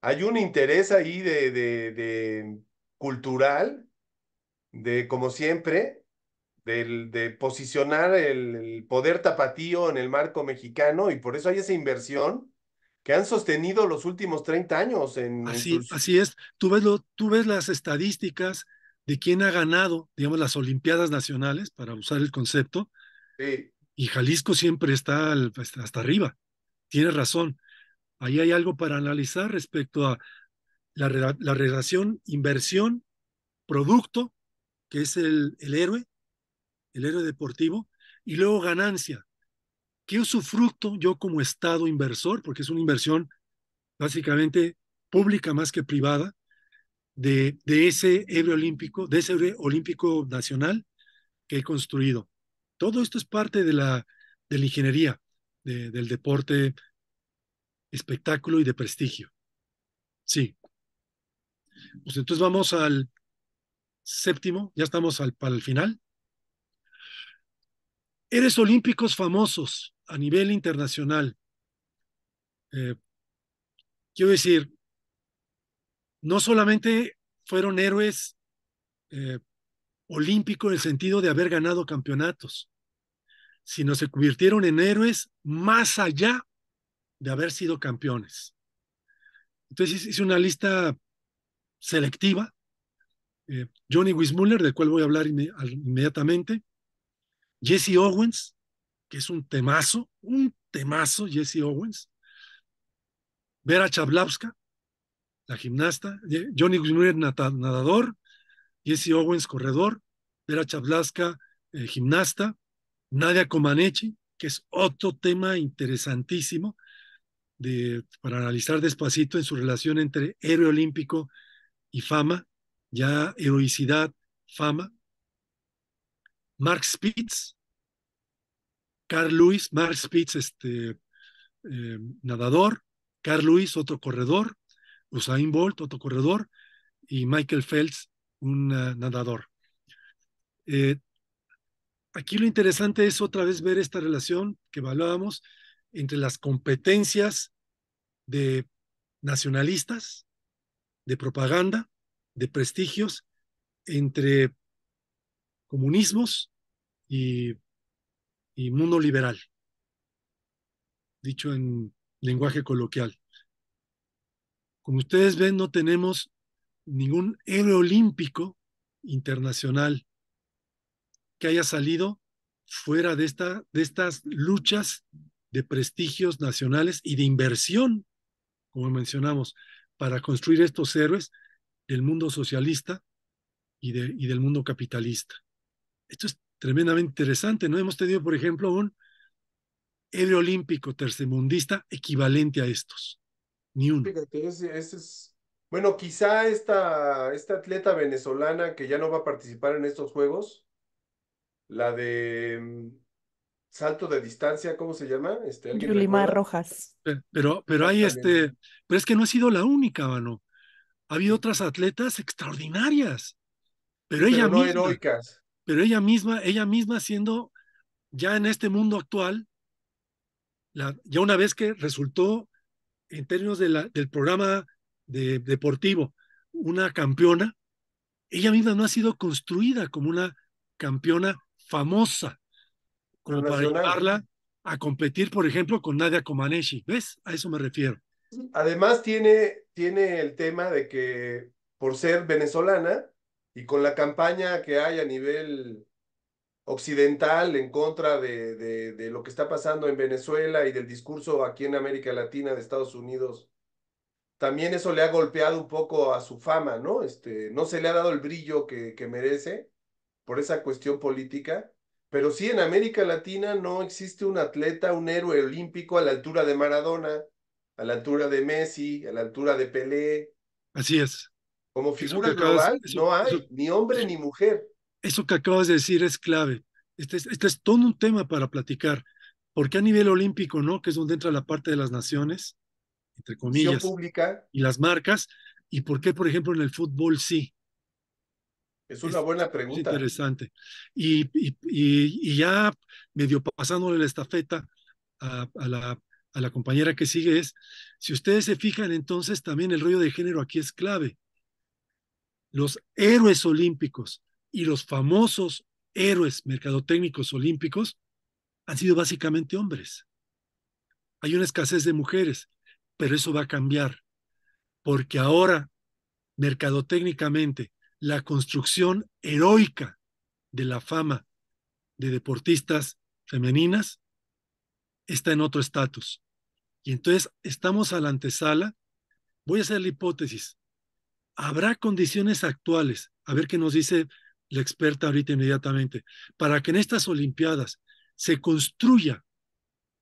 hay un interés ahí de, de, cultural, de como siempre, de, de posicionar el, poder tapatío en el marco mexicano y por eso hay esa inversión que han sostenido los últimos 30 años. En, así, es, tú tú ves las estadísticas de quién ha ganado, digamos, las Olimpiadas Nacionales, para usar el concepto, y Jalisco siempre está pues, hasta arriba. Tienes razón. Ahí hay algo para analizar respecto a la, relación inversión, producto, que es el, el héroe, el héroe deportivo, y luego ganancia. ¿Qué usufructo yo como Estado inversor? Porque es una inversión básicamente pública más que privada, de, ese héroe olímpico, de ese olímpico nacional que he construido. Todo esto es parte de la, de la ingeniería, del deporte, espectáculo y de prestigio. Sí. Pues entonces vamos al séptimo, ya estamos al, para el final. Eres olímpicos famosos a nivel internacional. Eh, quiero decir, no solamente fueron héroes eh, olímpicos en el sentido de haber ganado campeonatos, sino se convirtieron en héroes más allá de haber sido campeones. Entonces hice una lista selectiva. Eh, Johnny Wismuller, del cual voy a hablar inmediatamente. Jesse Owens, que es un temazo, un temazo, Jesse Owens. Vera Chablowska la gimnasta, Johnny Greenwood nadador, Jesse Owens, corredor, Vera Chablaska, eh, gimnasta, Nadia Comaneci, que es otro tema interesantísimo de, para analizar despacito en su relación entre héroe olímpico y fama, ya heroicidad, fama. Mark Spitz, Carl Luis Mark Spitz, este, eh, nadador, Carl Luis otro corredor, Usain Bolt, otro corredor y Michael Phelps, un eh, nadador. Eh, aquí lo interesante es otra vez ver esta relación que evaluábamos entre las competencias de nacionalistas, de propaganda, de prestigios, entre comunismos y, y mundo liberal, dicho en lenguaje coloquial. Como ustedes ven, no tenemos ningún héroe olímpico internacional que haya salido fuera de, esta, de estas luchas de prestigios nacionales y de inversión, como mencionamos, para construir estos héroes del mundo socialista y, y del mundo capitalista. Esto es tremendamente interesante, ¿no? Hemos tenido, por ejemplo, un héroe olímpico tercermundista equivalente a estos. Ni uno. Bueno, quizá esta, esta atleta venezolana que ya no va a participar en estos juegos, la de mm, salto de distancia, ¿cómo se llama? Este, Yulimar Rojas. Pero, pero hay este, pero es que no ha sido la única, mano. Ha habido otras atletas extraordinarias, pero, ella no misma, Pero ella misma, ella misma siendo ya en este mundo actual, ya una vez que resultó en términos de del programa de, deportivo, una campeona, ella misma no ha sido construida como una campeona famosa, como para llevarla a competir, por ejemplo, con Nadia Comaneshi. ¿Ves? A eso me refiero. Además, tiene, tiene el tema de que por ser venezolana y con la campaña que hay a nivel occidental en contra de, de, lo que está pasando en Venezuela y del discurso aquí en América Latina de Estados Unidos, también eso le ha golpeado un poco a su fama, ¿no? Este, no se le ha dado el brillo que, que merece por esa cuestión política, pero sí en América Latina no existe un atleta, un héroe olímpico a la altura de Maradona, a la altura de Messi, a la altura de Pelé. Así es. Como figura global, no hay ni hombre ni mujer eso que acabas de decir es clave. Este, este es, todo un tema para platicar, porque a nivel olímpico, ¿no? Que es donde entra la parte de las naciones, entre comillas, pública. y las marcas, y por qué, por ejemplo, en el fútbol sí. Es una buena pregunta. interesante. Y, y, ya medio pasándole la estafeta a, la, a la compañera que sigue es, si ustedes se fijan, entonces también el rollo de género aquí es clave. Los héroes olímpicos, y los famosos héroes mercadotécnicos olímpicos han sido básicamente hombres. Hay una escasez de mujeres, pero eso va a cambiar, porque ahora, mercadotécnicamente, la construcción heroica de la fama de deportistas femeninas está en otro estatus. Y entonces estamos a la antesala. Voy a hacer la hipótesis. ¿Habrá condiciones actuales? A ver qué nos dice la experta ahorita inmediatamente, para que en estas Olimpiadas se construya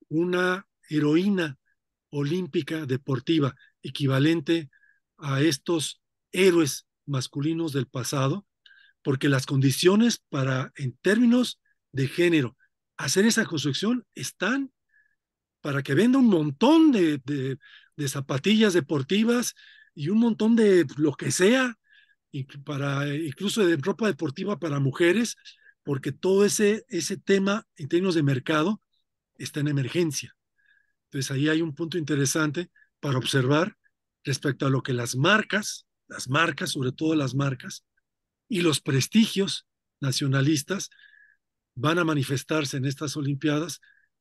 una heroína olímpica deportiva equivalente a estos héroes masculinos del pasado, porque las condiciones para, en términos de género, hacer esa construcción están para que venda un montón de, zapatillas deportivas y un montón de lo que sea para, incluso de ropa deportiva para mujeres, porque todo ese, ese tema en términos de mercado está en emergencia. Entonces ahí hay un punto interesante para observar respecto a lo que las marcas, las marcas, sobre todo las marcas, y los prestigios nacionalistas van a manifestarse en estas Olimpiadas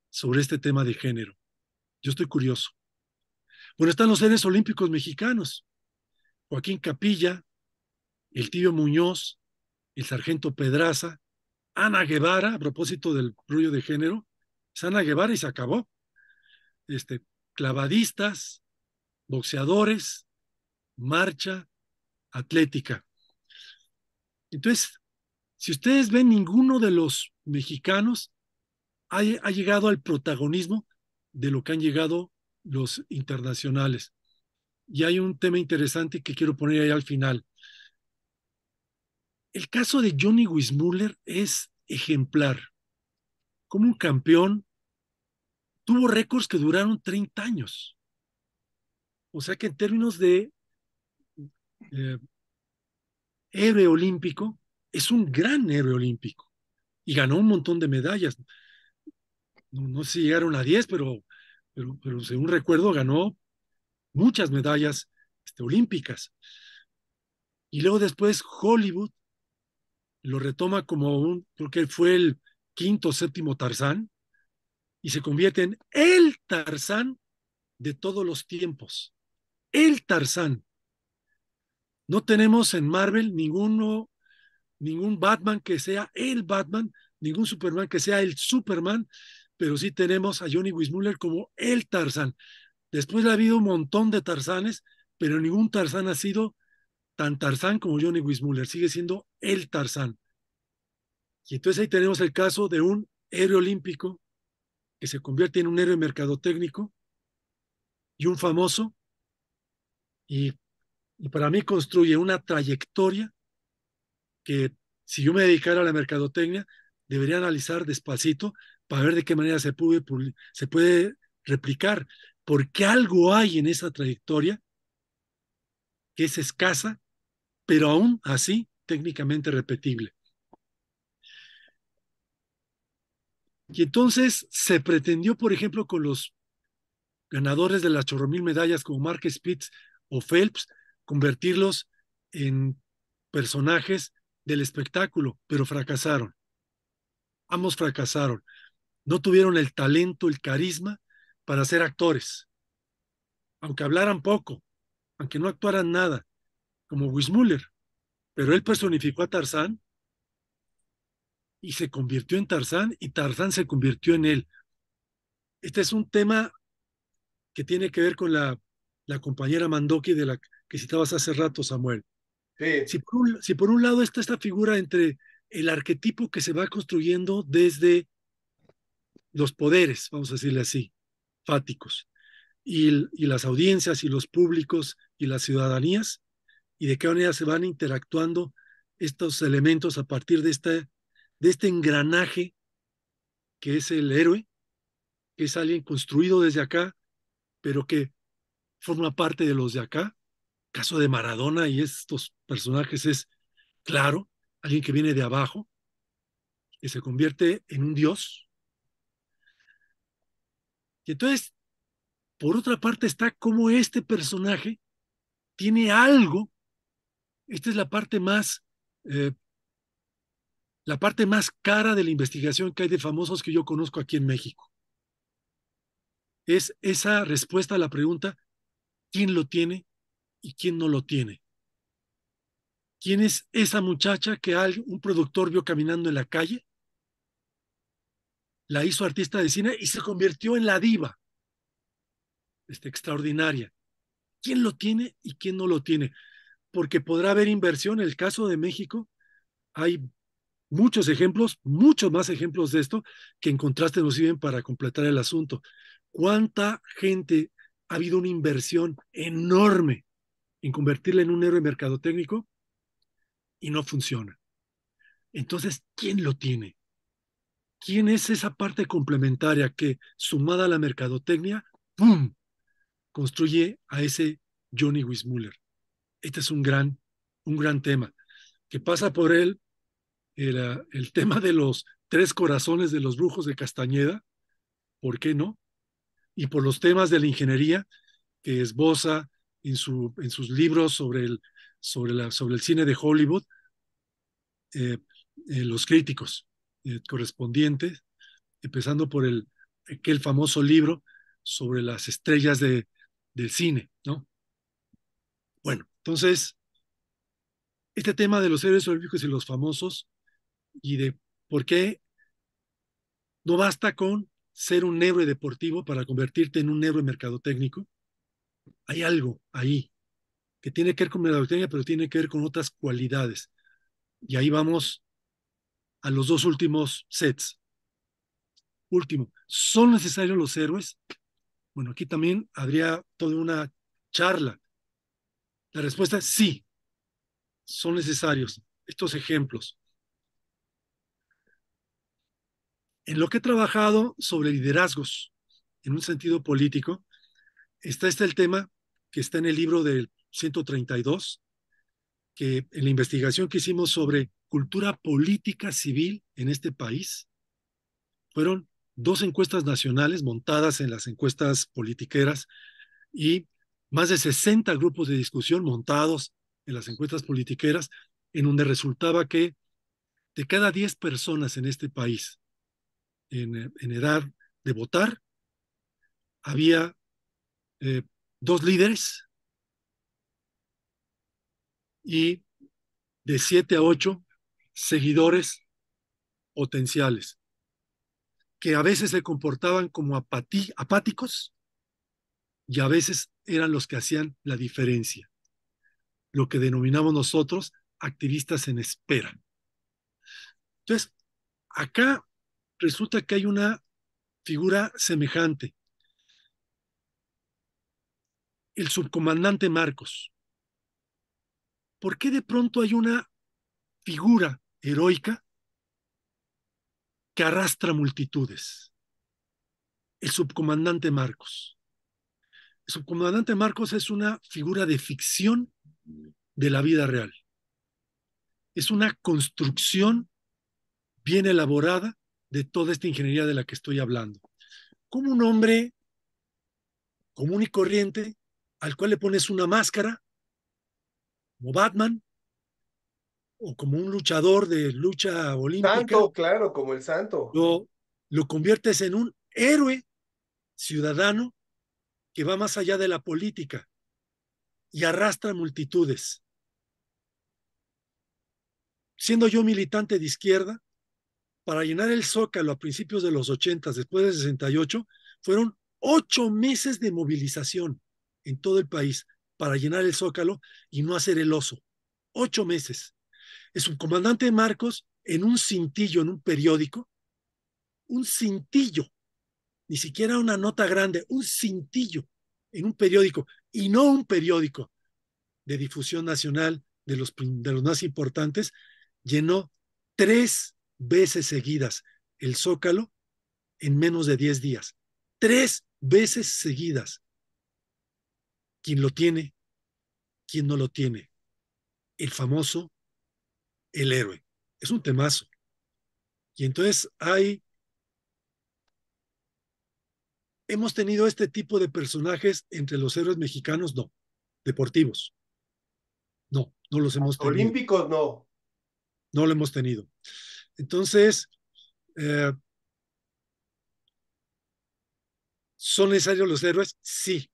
sobre este tema de género. Yo estoy curioso. Bueno, están los seres olímpicos mexicanos. Joaquín Capilla, el tío Muñoz, el sargento Pedraza, Ana Guevara, a propósito del rollo de género, es pues, Ana Guevara y se acabó. Este, clavadistas, boxeadores, marcha, atlética. Entonces, si ustedes ven, ninguno de los mexicanos ha llegado al protagonismo de lo que han llegado los internacionales. Y hay un tema interesante que quiero poner ahí al final. El caso de Johnny Wismuller es ejemplar. Como un campeón, tuvo récords que duraron 30 años. O sea que en términos de eh, héroe olímpico, es un gran héroe olímpico y ganó un montón de medallas. No, sé si llegaron a 10, pero, según recuerdo ganó muchas medallas este, olímpicas. Y luego después Hollywood lo retoma como un, porque que fue el quinto o séptimo Tarzán, y se convierte en el Tarzán de todos los tiempos. El Tarzán. No tenemos en Marvel ningún Batman que sea el Batman, ningún Superman que sea el Superman, pero sí tenemos a Johnny Weissmuller como el Tarzán. Después ha habido un montón de Tarzanes, pero ningún Tarzán ha sido tan Tarzán como Johnny Wismuller, sigue siendo el Tarzán. Y entonces ahí tenemos el caso de un héroe olímpico que se convierte en un héroe mercadotécnico y un famoso, y, para mí construye una trayectoria que si yo me dedicara a la mercadotecnia, debería analizar despacito para ver de qué manera se se puede replicar, porque algo hay en esa trayectoria que es escasa pero aún así técnicamente repetible. Y entonces se pretendió, por ejemplo, con los ganadores de las chorromil medallas como Mark Spitz o Phelps, convertirlos en personajes del espectáculo, pero fracasaron. Ambos fracasaron. No tuvieron el talento, el carisma para ser actores. Aunque hablaran poco, aunque no actuaran nada, como Wismuller, pero él personificó a Tarzán y se convirtió en Tarzán y Tarzán se convirtió en él. Este es un tema que tiene que ver con la, la compañera Mandoki de la que citabas hace rato, Samuel. Si, por un, lado está esta figura entre el arquetipo que se va construyendo desde los poderes, vamos a decirle así, fáticos, y, las audiencias y los públicos y las ciudadanías, y de qué manera se van interactuando estos elementos a partir de, esta, de este engranaje que es el héroe, que es alguien construido desde acá, pero que forma parte de los de acá. caso de Maradona y estos personajes es claro, alguien que viene de abajo, que se convierte en un dios. Y entonces, por otra parte está cómo este personaje tiene algo esta es la parte más, eh, la parte más cara de la investigación que hay de famosos que yo conozco aquí en México. Es esa respuesta a la pregunta, ¿quién lo tiene y quién no lo tiene? ¿Quién es esa muchacha que un productor vio caminando en la calle? La hizo artista de cine y se convirtió en la diva Esta extraordinaria. ¿Quién lo tiene y quién no lo tiene? porque podrá haber inversión. En el caso de México, hay muchos ejemplos, muchos más ejemplos de esto, que en contraste nos sirven para completar el asunto. ¿Cuánta gente ha habido una inversión enorme en convertirla en un héroe mercadotécnico y no funciona? Entonces, ¿quién lo tiene? ¿Quién es esa parte complementaria que, sumada a la mercadotecnia, ¡pum!, construye a ese Johnny Wismuller. Este es un gran, un gran tema, que pasa por él el, ah, el tema de los tres corazones de los brujos de Castañeda, ¿por qué no? Y por los temas de la ingeniería que esboza en, su, en sus libros sobre el, sobre, la, sobre el cine de Hollywood, eh, eh, los críticos eh, correspondientes, empezando por el, aquel famoso libro sobre las estrellas de, del cine, entonces, este tema de los héroes olímpicos y los famosos y de por qué no basta con ser un héroe deportivo para convertirte en un héroe mercadotécnico. Hay algo ahí que tiene que ver con mercadotecnia, pero tiene que ver con otras cualidades. Y ahí vamos a los dos últimos sets. Último, ¿son necesarios los héroes? Bueno, aquí también habría toda una charla la respuesta es sí, son necesarios estos ejemplos. En lo que he trabajado sobre liderazgos en un sentido político, está este el tema que está en el libro del 132, que en la investigación que hicimos sobre cultura política civil en este país, fueron dos encuestas nacionales montadas en las encuestas politiqueras y más de 60 grupos de discusión montados en las encuestas politiqueras, en donde resultaba que de cada 10 personas en este país en, eh, edad de votar, había eh, dos líderes y de 7 a 8 seguidores potenciales, que a veces se comportaban como apáticos y a veces eran los que hacían la diferencia, lo que denominamos nosotros activistas en espera. Entonces, acá resulta que hay una figura semejante. El subcomandante Marcos. ¿Por qué de pronto hay una figura heroica que arrastra multitudes? El subcomandante Marcos comandante Marcos es una figura de ficción de la vida real. Es una construcción bien elaborada de toda esta ingeniería de la que estoy hablando. Como un hombre común y corriente al cual le pones una máscara, como Batman, o como un luchador de lucha olímpica. tanto claro, como el santo. lo conviertes en un héroe ciudadano que va más allá de la política y arrastra multitudes. Siendo yo militante de izquierda, para llenar el zócalo a principios de los 80, después del 68, fueron ocho meses de movilización en todo el país para llenar el zócalo y no hacer el oso. Ocho meses. Es un comandante Marcos, en un cintillo, en un periódico, un cintillo ni siquiera una nota grande, un cintillo en un periódico, y no un periódico de difusión nacional de los, de los más importantes, llenó tres veces seguidas el zócalo en menos de diez días. Tres veces seguidas. ¿Quién lo tiene? ¿Quién no lo tiene? El famoso, el héroe. Es un temazo. Y entonces hay ¿Hemos tenido este tipo de personajes entre los héroes mexicanos? No. Deportivos. No, no los hemos tenido. Olímpicos, no. No lo hemos tenido. Entonces, eh, ¿son necesarios los héroes? Sí.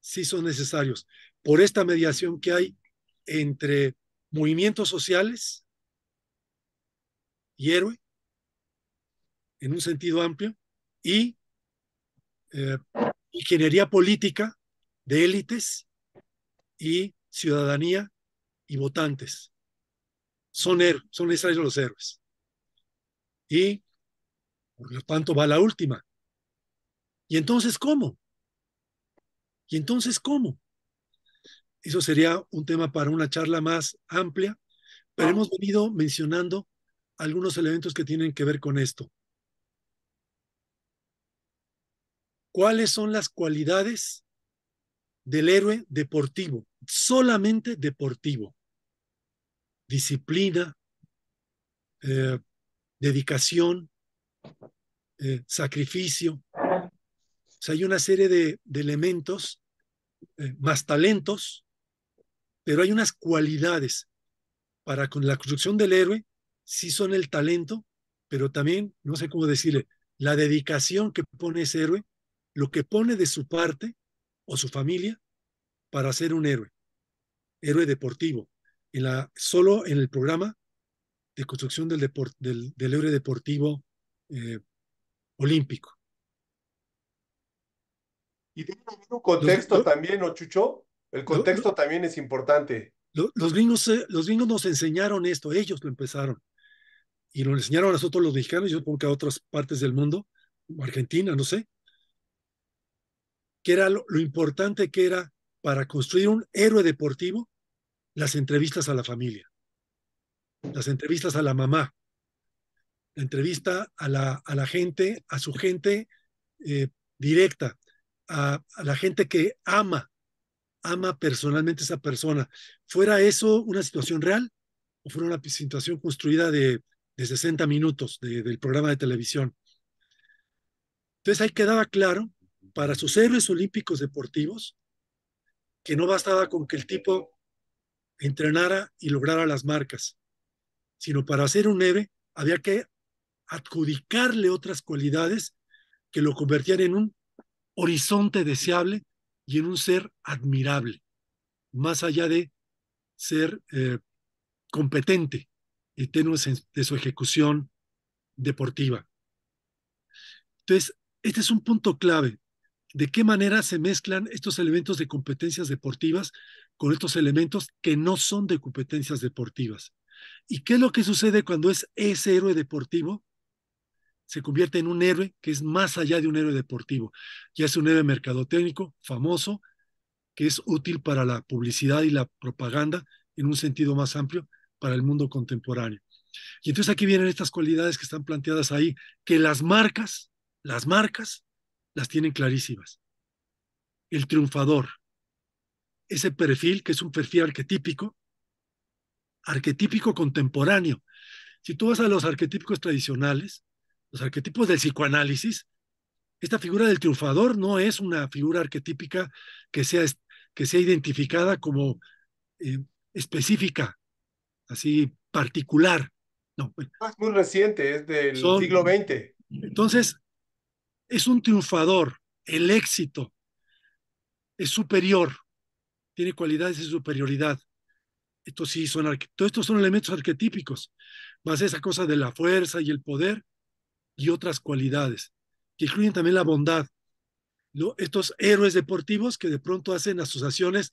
Sí son necesarios. Por esta mediación que hay entre movimientos sociales y héroe, en un sentido amplio, y eh, ingeniería política de élites y ciudadanía y votantes. Son, héroes, son los héroes. Y por lo tanto va la última. ¿Y entonces cómo? ¿Y entonces cómo? Eso sería un tema para una charla más amplia, pero hemos venido mencionando algunos elementos que tienen que ver con esto. cuáles son las cualidades del héroe deportivo, solamente deportivo. Disciplina, eh, dedicación, eh, sacrificio. O sea, hay una serie de, elementos, eh, más talentos, pero hay unas cualidades para con la construcción del héroe, sí son el talento, pero también, no sé cómo decirle, la dedicación que pone ese héroe lo que pone de su parte o su familia para ser un héroe, héroe deportivo. la, solo en el programa de construcción del, del, héroe deportivo eh, olímpico. Y tiene un contexto también también, Chucho El contexto también es importante. los, gringos, eh, los gringos nos enseñaron esto, ellos lo empezaron. Y lo enseñaron a nosotros los mexicanos, yo supongo que a otras partes del mundo, Argentina, no sé, que era lo, importante que era para construir un héroe deportivo, las entrevistas a la familia, las entrevistas a la mamá, la entrevista a la, a la gente, a su gente eh, directa, a, la gente que ama, ama personalmente esa persona. ¿Fuera eso una situación real o fuera una situación construida de, 60 minutos del programa de televisión? Entonces ahí quedaba claro para sus héroes olímpicos deportivos que no bastaba con que el tipo entrenara y lograra las marcas, sino para ser un héroe había que adjudicarle otras cualidades que lo convertían en un horizonte deseable y en un ser admirable, más allá de ser eh, competente y tenue de su ejecución deportiva. Entonces, este es un punto clave de qué manera se mezclan estos elementos de competencias deportivas con estos elementos que no son de competencias deportivas. ¿Y qué es lo que sucede cuando es ese héroe deportivo? Se convierte en un héroe que es más allá de un héroe deportivo. Ya es un héroe mercadotécnico, famoso, que es útil para la publicidad y la propaganda en un sentido más amplio para el mundo contemporáneo. Y entonces aquí vienen estas cualidades que están planteadas ahí, que las marcas, las marcas las tienen clarísimas. El triunfador, ese perfil que es un perfil arquetípico, arquetípico contemporáneo. Si tú vas a los arquetípicos tradicionales, los arquetipos del psicoanálisis, esta figura del triunfador no es una figura arquetípica que sea, que sea identificada como eh, específica, así particular. No, ah, es muy reciente, es del siglo XX. Entonces, es un triunfador, el éxito es superior, tiene cualidades de superioridad. esto sí son, todos estos son elementos arquetípicos, más esa cosa de la fuerza y el poder y otras cualidades, que incluyen también la bondad. Estos héroes deportivos que de pronto hacen asociaciones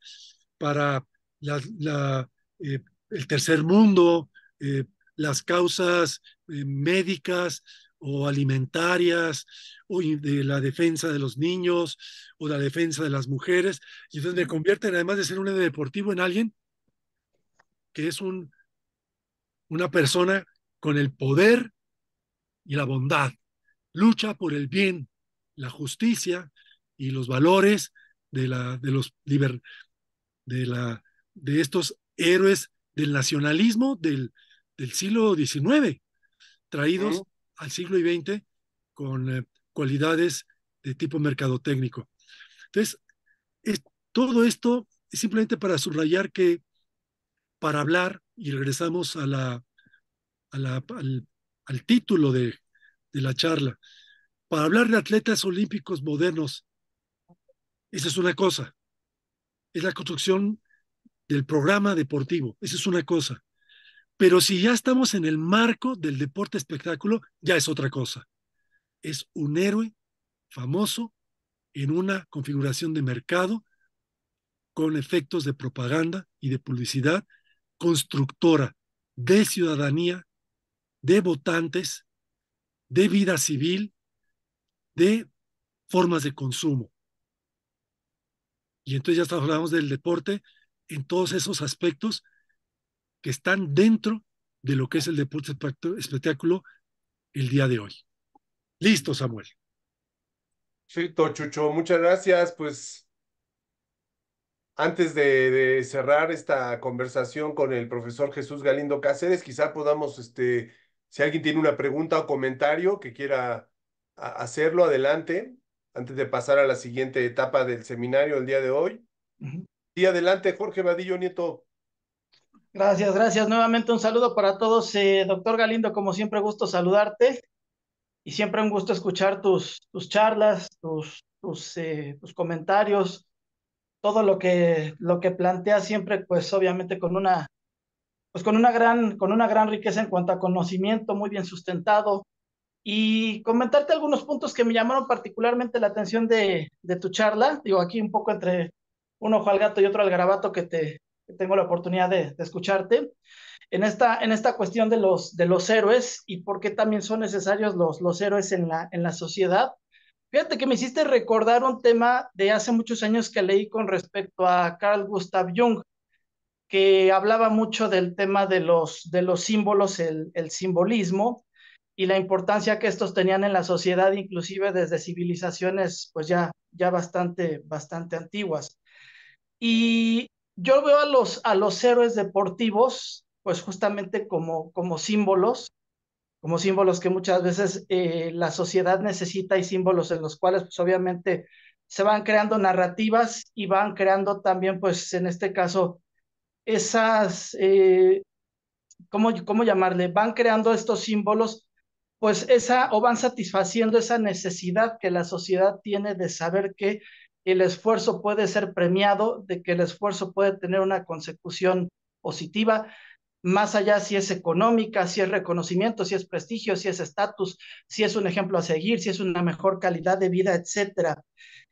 para eh, el tercer mundo, eh, las causas eh, médicas, o alimentarias, o de la defensa de los niños, o la defensa de las mujeres. Y entonces me convierten, además de ser un deportivo, en alguien que es un, una persona con el poder y la bondad. Lucha por el bien, la justicia y los valores de, la, de, los, de, la, de estos héroes del nacionalismo del, del siglo XIX, traídos al siglo XX con eh, cualidades de tipo mercadotécnico. Entonces, todo esto es simplemente para subrayar que para hablar, y regresamos a la, al, título de, de la charla, para hablar de atletas olímpicos modernos, esa es una cosa, es la construcción del programa deportivo, esa es una cosa. Pero si ya estamos en el marco del deporte espectáculo, ya es otra cosa. Es un héroe famoso en una configuración de mercado con efectos de propaganda y de publicidad constructora de ciudadanía, de votantes, de vida civil, de formas de consumo. Y entonces ya hablamos del deporte en todos esos aspectos que están dentro de lo que es el deporte espectáculo el día de hoy. Listo, Samuel. Chito, Chucho, muchas gracias. Pues antes de, cerrar esta conversación con el profesor Jesús Galindo Cáceres, quizá podamos, este, si alguien tiene una pregunta o comentario que quiera hacerlo, adelante, antes de pasar a la siguiente etapa del seminario el día de hoy. Y adelante, Jorge Vadillo Nieto. Gracias, gracias. Nuevamente un saludo para todos. Eh, doctor Galindo, como siempre, gusto saludarte y siempre un gusto escuchar tus, tus charlas, tus, tus, eh, tus comentarios, todo lo que, lo que planteas siempre, pues obviamente con una, pues, con, una gran, con una gran riqueza en cuanto a conocimiento, muy bien sustentado. Y comentarte algunos puntos que me llamaron particularmente la atención de, de tu charla. Digo, aquí un poco entre un ojo al gato y otro al garabato que te, tengo la oportunidad de, de, escucharte, en esta, en esta cuestión de los, de los héroes y por qué también son necesarios los, los héroes en la, en la sociedad. Fíjate que me hiciste recordar un tema de hace muchos años que leí con respecto a Carl Gustav Jung, que hablaba mucho del tema de los, de los símbolos, el, el simbolismo y la importancia que estos tenían en la sociedad, inclusive desde civilizaciones pues ya, ya bastante, bastante antiguas. Y yo veo a los, a los héroes deportivos, pues justamente como, como símbolos, como símbolos que muchas veces eh, la sociedad necesita y símbolos en los cuales, pues obviamente, se van creando narrativas y van creando también, pues en este caso, esas, eh, ¿cómo, ¿cómo llamarle? Van creando estos símbolos, pues esa, o van satisfaciendo esa necesidad que la sociedad tiene de saber que el esfuerzo puede ser premiado, de que el esfuerzo puede tener una consecución positiva, más allá si es económica, si es reconocimiento, si es prestigio, si es estatus, si es un ejemplo a seguir, si es una mejor calidad de vida, etcétera.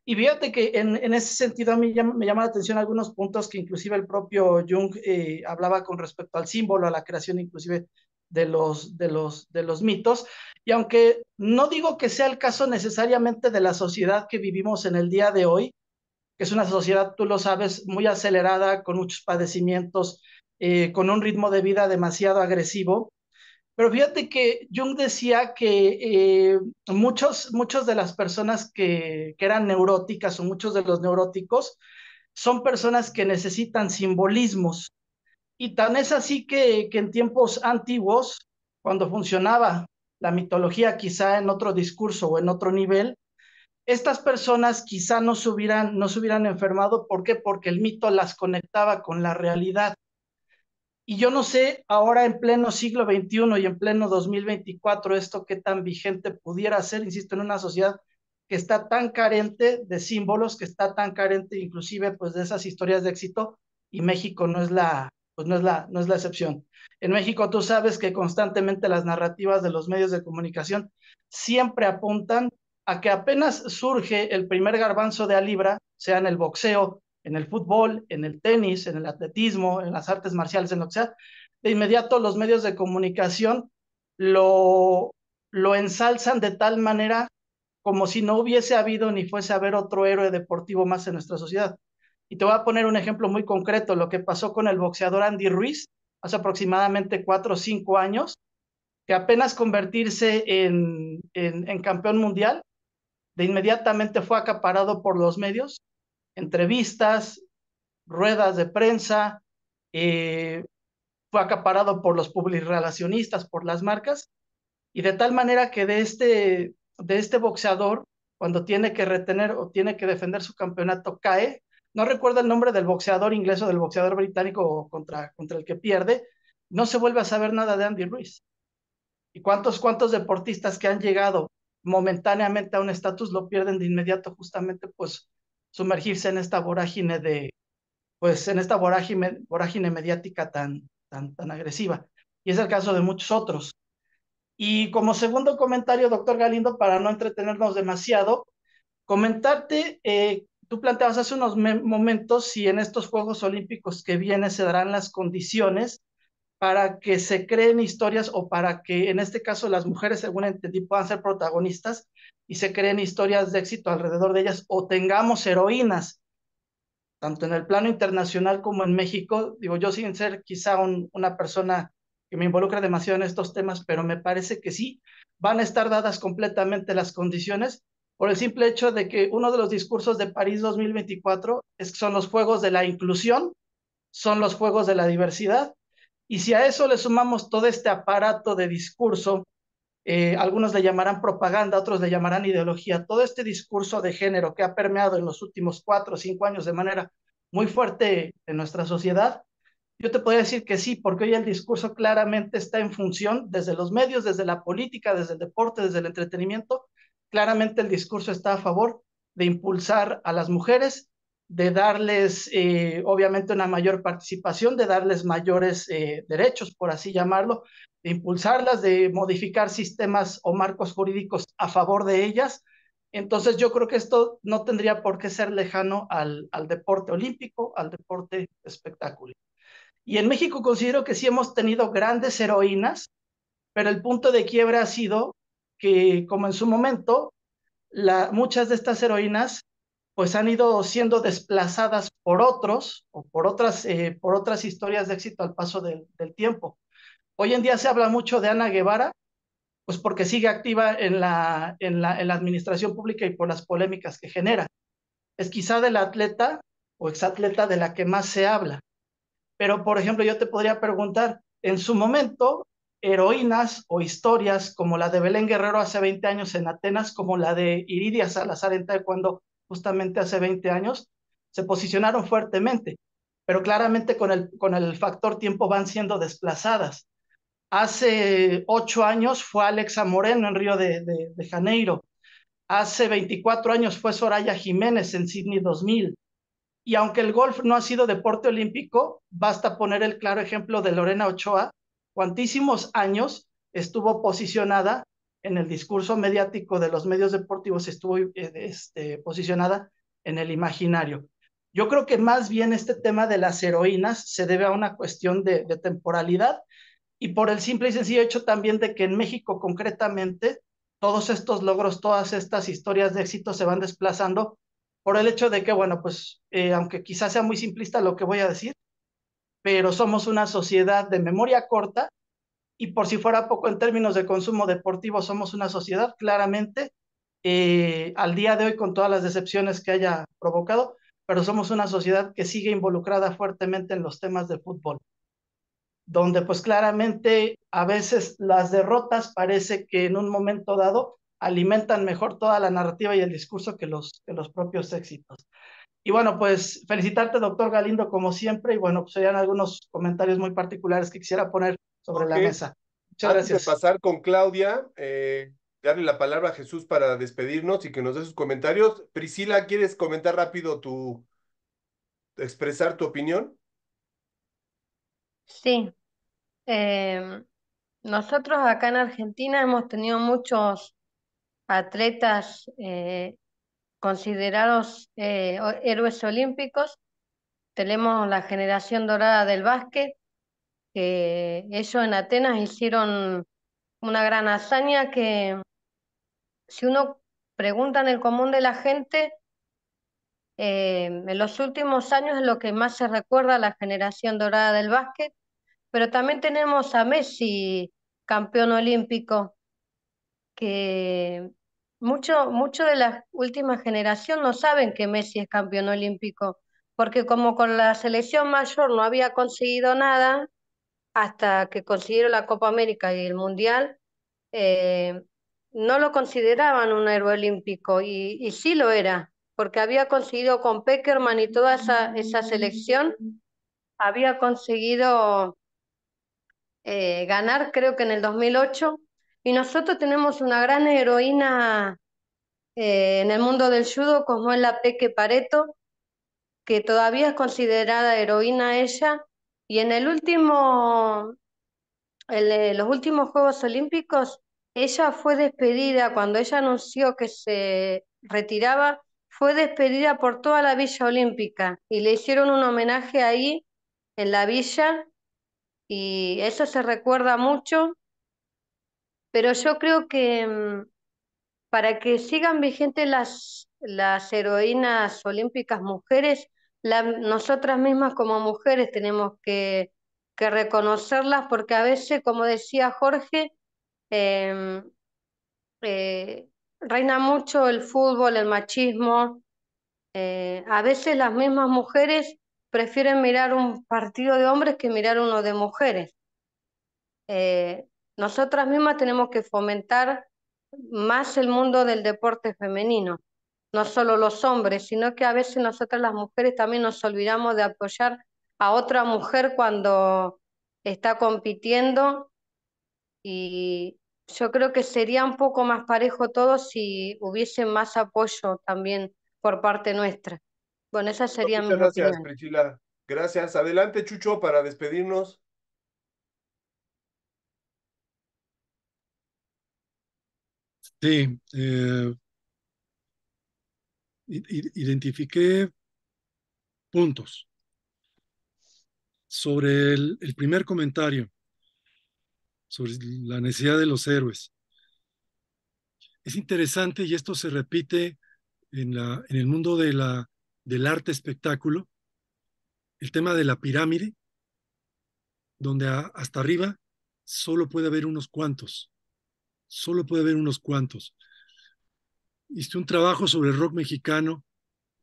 Y fíjate que en, ese sentido a mí me llama la atención algunos puntos que inclusive el propio Jung eh, hablaba con respecto al símbolo, a la creación inclusive de los, de los, de los mitos. Y aunque no digo que sea el caso necesariamente de la sociedad que vivimos en el día de hoy, que es una sociedad, tú lo sabes, muy acelerada, con muchos padecimientos, eh, con un ritmo de vida demasiado agresivo. Pero fíjate que Jung decía que eh, muchas muchos, muchos de las personas que, que eran neuróticas o muchos de los neuróticos son personas que necesitan simbolismos. Y tan es así que, que en tiempos antiguos, cuando funcionaba la mitología quizá en otro discurso o en otro nivel, estas personas quizá no se hubieran, no se hubieran enfermado. ¿Por qué? Porque el mito las conectaba con la realidad. Y yo no sé ahora en pleno siglo XXI y en pleno 2024 esto qué tan vigente pudiera ser, insisto, en una sociedad que está tan carente de símbolos, que está tan carente inclusive pues de esas historias de éxito y México no es la, pues no es la, no es la excepción. En México tú sabes que constantemente las narrativas de los medios de comunicación siempre apuntan a que apenas surge el primer garbanzo de Alibra, sea en el boxeo, en el fútbol, en el tenis, en el atletismo, en las artes marciales, en lo que sea, de inmediato los medios de comunicación lo, lo ensalzan de tal manera como si no hubiese habido ni fuese a haber otro héroe deportivo más en nuestra sociedad. Y te voy a poner un ejemplo muy concreto, lo que pasó con el boxeador Andy Ruiz hace aproximadamente cuatro o cinco años, que apenas convertirse en, en, campeón mundial, de inmediatamente fue acaparado por los medios, entrevistas, ruedas de prensa, eh, fue acaparado por los publicrelacionistas, por las marcas, y de tal manera que de este, de este boxeador, cuando tiene que retener o tiene que defender su campeonato, cae no recuerda el nombre del boxeador inglés o del boxeador británico contra, contra el que pierde, no se vuelve a saber nada de Andy Ruiz. ¿Y cuántos, deportistas que han llegado momentáneamente a un estatus lo pierden de inmediato justamente pues sumergirse en esta vorágine de, pues en esta vorágine, mediática tan, tan, agresiva? Y es el caso de muchos otros. Y como segundo comentario, doctor Galindo, para no entretenernos demasiado, comentarte eh, tú planteabas hace unos momentos si en estos Juegos Olímpicos que vienen se darán las condiciones para que se creen historias o para que en este caso las mujeres, según entendí, puedan ser protagonistas y se creen historias de éxito alrededor de ellas o tengamos heroínas, tanto en el plano internacional como en México. Digo, yo sin ser quizá una persona que me involucre demasiado en estos temas, pero me parece que sí, van a estar dadas completamente las condiciones por el simple hecho de que uno de los discursos de París 2024 es, son los juegos de la inclusión, son los juegos de la diversidad, y si a eso le sumamos todo este aparato de discurso, eh, algunos le llamarán propaganda, otros le llamarán ideología, todo este discurso de género que ha permeado en los últimos cuatro o cinco años de manera muy fuerte en nuestra sociedad, yo te podría decir que sí, porque hoy el discurso claramente está en función desde los medios, desde la política, desde el deporte, desde el entretenimiento, claramente el discurso está a favor de impulsar a las mujeres, de darles eh, obviamente una mayor participación, de darles mayores eh, derechos, por así llamarlo, de impulsarlas, de modificar sistemas o marcos jurídicos a favor de ellas. Entonces yo creo que esto no tendría por qué ser lejano al, al deporte olímpico, al deporte espectáculo. Y en México considero que sí hemos tenido grandes heroínas, pero el punto de quiebra ha sido que como en su momento, muchas de estas heroínas pues han ido siendo desplazadas por otros o por otras, eh, por otras historias de éxito al paso del, tiempo. Hoy en día se habla mucho de Ana Guevara, pues porque sigue activa en la, en la, en la administración pública y por las polémicas que genera. Es quizá de la atleta o exatleta de la que más se habla. Pero, por ejemplo, yo te podría preguntar, en su momento, heroínas o historias como la de Belén Guerrero hace 20 años en Atenas, como la de Iridia Salazar en Taekwondo justamente hace 20 años, se posicionaron fuertemente, pero claramente con el, con el factor tiempo van siendo desplazadas. Hace ocho años fue Alexa Moreno en Río de, de Janeiro. Hace 24 años fue Soraya Jiménez en Sydney 2000. Y aunque el golf no ha sido deporte olímpico, basta poner el claro ejemplo de Lorena Ochoa, cuantísimos años estuvo posicionada en el discurso mediático de los medios deportivos, estuvo eh, este, posicionada en el imaginario. Yo creo que más bien este tema de las heroínas se debe a una cuestión de, temporalidad y por el simple y sencillo hecho también de que en México concretamente todos estos logros, todas estas historias de éxito se van desplazando por el hecho de que, bueno, pues eh, aunque quizás sea muy simplista lo que voy a decir, pero somos una sociedad de memoria corta y por si fuera poco en términos de consumo deportivo, somos una sociedad claramente eh, al día de hoy con todas las decepciones que haya provocado, pero somos una sociedad que sigue involucrada fuertemente en los temas de fútbol, donde pues claramente a veces las derrotas parece que en un momento dado alimentan mejor toda la narrativa y el discurso que los, que los propios éxitos. Y bueno, pues felicitarte, doctor Galindo, como siempre. Y bueno, pues serían algunos comentarios muy particulares que quisiera poner sobre la mesa. Muchas Antes gracias. De pasar con Claudia, eh, darle la palabra a Jesús para despedirnos y que nos dé sus comentarios. Priscila, ¿quieres comentar rápido tu, expresar tu opinión? Sí. Em, nosotros acá en Argentina hemos tenido muchos atletas eh, considerados eh, héroes olímpicos. Tenemos la generación dorada del básquet, que ellos en Atenas hicieron una gran hazaña que si uno pregunta en el común de la gente, eh, en los últimos años es lo que más se recuerda a la generación dorada del básquet, pero también tenemos a Messi, campeón olímpico, que mucho, mucho de la última generación no saben que Messi es campeón olímpico, porque como con la selección mayor no había conseguido nada, hasta que consiguieron la Copa América y el Mundial, eh, no lo consideraban un héroe olímpico y, sí lo era, porque había conseguido con Peckerman y toda esa, esa selección, había conseguido eh, ganar, creo que en el 2008, y nosotros tenemos una gran heroína eh, en el mundo del judo, la Peque Pareto, que todavía es considerada heroína ella. Y en el último, en los últimos Juegos Olímpicos, ella fue despedida cuando ella anunció que se retiraba, fue despedida por toda la Villa Olímpica y le hicieron un homenaje ahí en la villa y eso se recuerda mucho pero yo creo que mm, para que sigan vigentes las, las heroínas olímpicas mujeres, nosotras mismas como mujeres tenemos que, que, reconocerlas porque a veces, como decía Jorge, em, eh, reina mucho el fútbol, el machismo. Eh, a veces las mismas mujeres prefieren mirar un partido de hombres que mirar uno de mujeres. Eh, nosotras mismas tenemos que fomentar más el mundo del deporte femenino, no solo los hombres, sino que a veces nosotras las mujeres también nos olvidamos de apoyar a otra mujer cuando está compitiendo y yo creo que sería un poco más parejo todo si hubiese más apoyo también por parte nuestra. Bueno, esa sería Muchas mi gracias, Priscila. Gracias. Adelante, Chucho, para despedirnos. Sí. Eh, identifiqué puntos sobre el, primer comentario, sobre la necesidad de los héroes. Es interesante y esto se repite en, el mundo del arte espectáculo, el tema de la pirámide, donde hasta arriba solo puede haber unos cuantos solo puede haber unos cuantos. Hice un trabajo sobre rock mexicano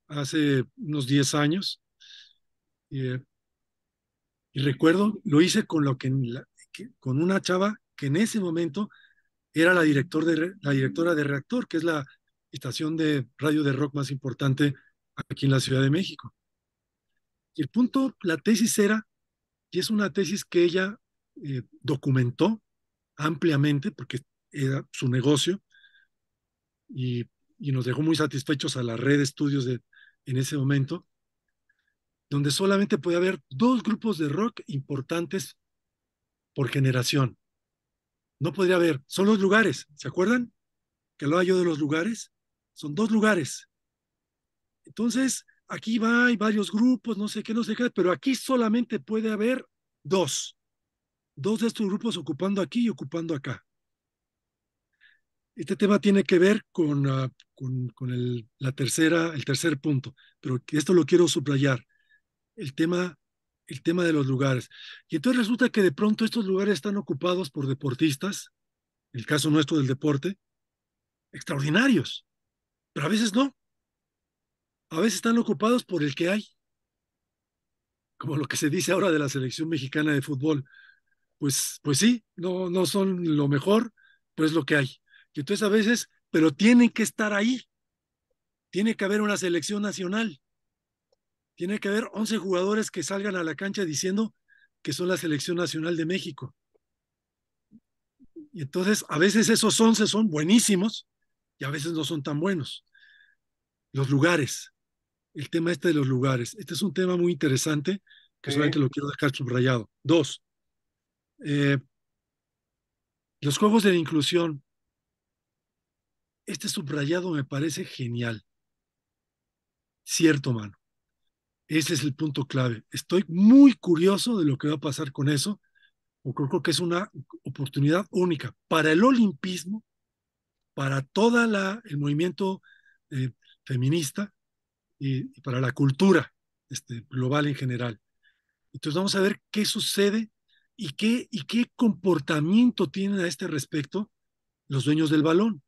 hace unos 10 años eh, y, recuerdo, lo hice con, lo con una chava que en ese momento era la, director de, la directora de Reactor, que es la estación de radio de rock más importante aquí en la Ciudad de México. Y el punto, la tesis era, y es una tesis que ella eh, documentó ampliamente, porque era su negocio y, nos dejó muy satisfechos a la red de estudios de, en ese momento, donde solamente podía haber dos grupos de rock importantes por generación. No podría haber, son los lugares, ¿se acuerdan? Que lo yo de los lugares, son dos lugares. Entonces, aquí va, hay varios grupos, no sé qué, no sé qué, pero aquí solamente puede haber dos. Dos de estos grupos ocupando aquí y ocupando acá. Este tema tiene que ver ah, con, con, el, la tercera, el tercer punto, pero esto lo quiero subrayar, el tema, el tema de los lugares. Y entonces resulta que de pronto estos lugares están ocupados por deportistas, el caso nuestro del deporte, extraordinarios, pero a veces no. A veces están ocupados por el que hay, como lo que se dice ahora de la selección mexicana de fútbol. Pues, pues sí, no, no son lo mejor, pero es lo que hay. Y entonces a veces, pero tienen que estar ahí. Tiene que haber una selección nacional. Tiene que haber 11 jugadores que salgan a la cancha diciendo que son la selección nacional de México. Y entonces a veces esos 11 son buenísimos y a veces no son tan buenos. Los lugares, el tema este de los lugares. Este es un tema muy interesante que solamente lo quiero dejar subrayado. Dos, eh, los juegos de inclusión este subrayado me parece genial. Cierto, mano. Ese es el punto clave. Estoy muy curioso de lo que va a pasar con eso. Porque creo que es una oportunidad única para el olimpismo, para todo el movimiento eh, feminista y, para la cultura este, global en general. Entonces vamos a ver qué sucede y qué, y qué comportamiento tienen a este respecto los dueños del balón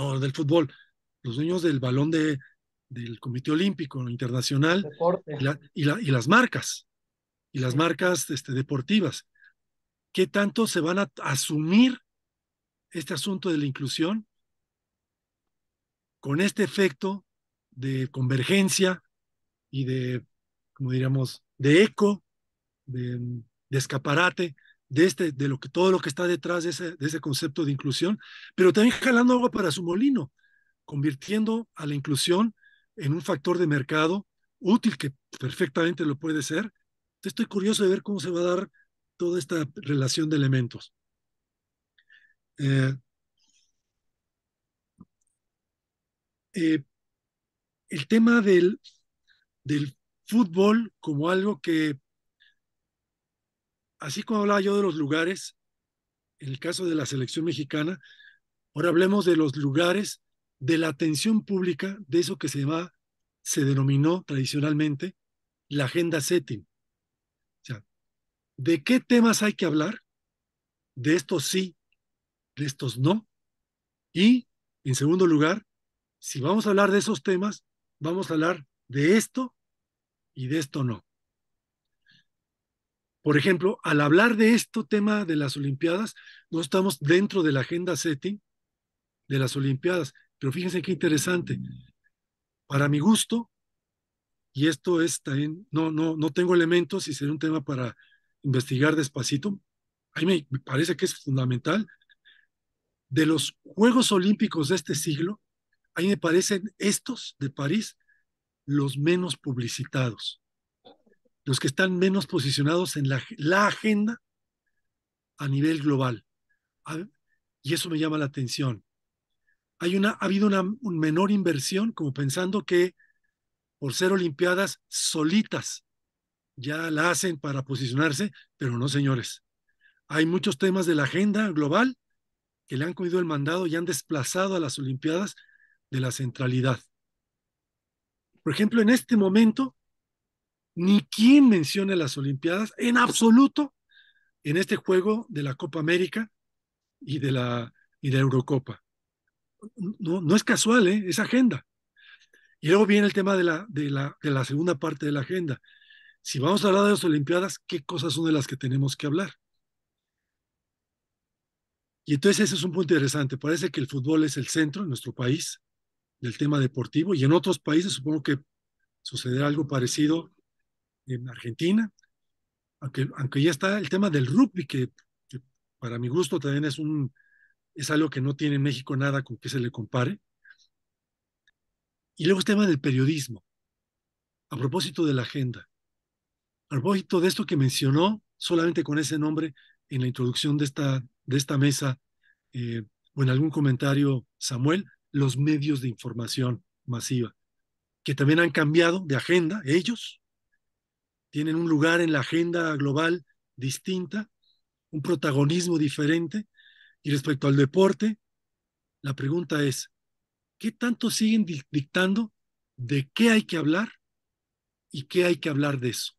no, del fútbol, los dueños del balón de, del Comité Olímpico Internacional y, y, las marcas, y las marcas este, deportivas. ¿Qué tanto se van a asumir este asunto de la inclusión con este efecto de convergencia y de, como diríamos, de eco, de escaparate de, este, de lo que, todo lo que está detrás de ese, concepto de inclusión, pero también jalando agua para su molino, convirtiendo a la inclusión en un factor de mercado útil que perfectamente lo puede ser. Estoy curioso de ver cómo se va a dar toda esta relación de elementos. Eh, eh, el tema del, del fútbol como algo que así como hablaba yo de los lugares, en el caso de la selección mexicana, ahora hablemos de los lugares de la atención pública, de eso que se va se denominó tradicionalmente la agenda setting. O sea, ¿de qué temas hay que hablar? De estos sí, de estos no. Y, en segundo lugar, si vamos a hablar de esos temas, vamos a hablar de esto y de esto no. Por ejemplo, al hablar de este tema de las Olimpiadas, no estamos dentro de la agenda setting de las Olimpiadas, pero fíjense qué interesante. Para mi gusto, y esto es también, no, no, no tengo elementos y sería un tema para investigar despacito, a mí me parece que es fundamental, de los Juegos Olímpicos de este siglo, a mí me parecen estos de París los menos publicitados los que están menos posicionados en la, agenda a nivel global. Y eso me llama la atención. Hay una, ha habido una menor inversión, como pensando que por ser Olimpiadas solitas ya la hacen para posicionarse, pero no, señores. Hay muchos temas de la agenda global que le han cogido el mandado y han desplazado a las Olimpiadas de la centralidad. Por ejemplo, en este momento, ni quien mencione las Olimpiadas en absoluto en este juego de la Copa América y de la, y Eurocopa. No, no es casual, ¿eh? es agenda. Y luego viene el tema de la, de, la, de la segunda parte de la agenda. Si vamos a hablar de las Olimpiadas, ¿qué cosas son de las que tenemos que hablar? Y entonces ese es un punto interesante. Parece que el fútbol es el centro en nuestro país del tema deportivo y en otros países supongo que sucederá algo parecido en Argentina, aunque, aunque ya está el tema del rugby, que, para mi gusto también es, un, es algo que no tiene México nada con que se le compare. Y luego el tema del periodismo, a propósito de la agenda, a propósito de esto que mencionó solamente con ese nombre en la introducción de esta, de esta mesa eh, o en algún comentario, Samuel, los medios de información masiva, que también han cambiado de agenda ellos tienen un lugar en la agenda global distinta, un protagonismo diferente. Y respecto al deporte, la pregunta es, ¿qué tanto siguen dictando de qué hay que hablar y qué hay que hablar de eso?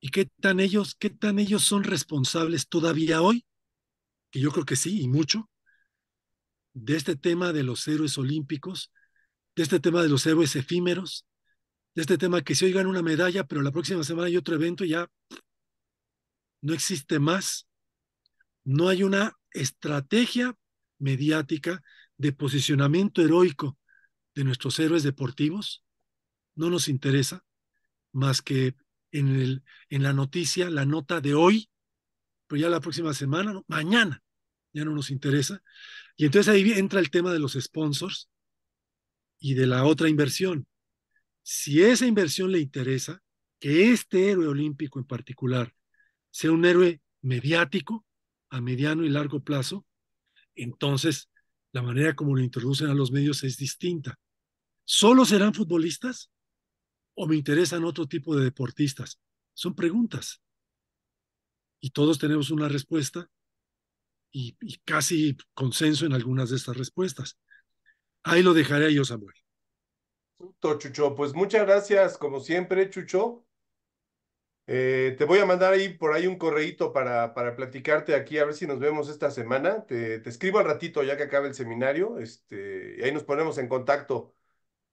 ¿Y qué tan ellos, qué tan ellos son responsables todavía hoy? Que yo creo que sí, y mucho, de este tema de los héroes olímpicos, de este tema de los héroes efímeros, de este tema, que si hoy ganan una medalla, pero la próxima semana hay otro evento ya no existe más. No hay una estrategia mediática de posicionamiento heroico de nuestros héroes deportivos. No nos interesa más que en, el, en la noticia, la nota de hoy, pero ya la próxima semana, mañana, ya no nos interesa. Y entonces ahí entra el tema de los sponsors y de la otra inversión si esa inversión le interesa, que este héroe olímpico en particular sea un héroe mediático a mediano y largo plazo, entonces la manera como lo introducen a los medios es distinta. ¿Solo serán futbolistas o me interesan otro tipo de deportistas? Son preguntas. Y todos tenemos una respuesta y, casi consenso en algunas de estas respuestas. Ahí lo dejaré yo, Samuel. Chucho. Pues muchas gracias, como siempre, Chucho. Eh, te voy a mandar ahí por ahí un correíto para, para platicarte aquí, a ver si nos vemos esta semana. Te, escribo al ratito ya que acaba el seminario, este, y ahí nos ponemos en contacto.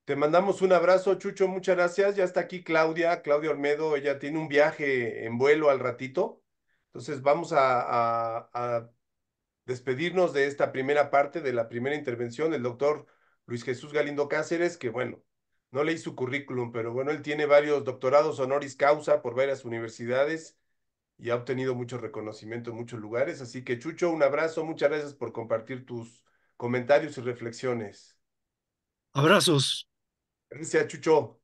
Te mandamos un abrazo, Chucho, muchas gracias. Ya está aquí Claudia, Claudia Olmedo, ella tiene un viaje en vuelo al ratito. Entonces vamos a, a, a despedirnos de esta primera parte, de la primera intervención del doctor Luis Jesús Galindo Cáceres, que bueno, no leí su currículum, pero bueno, él tiene varios doctorados honoris causa por varias universidades y ha obtenido mucho reconocimiento en muchos lugares. Así que Chucho, un abrazo, muchas gracias por compartir tus comentarios y reflexiones. Abrazos. Gracias, Chucho.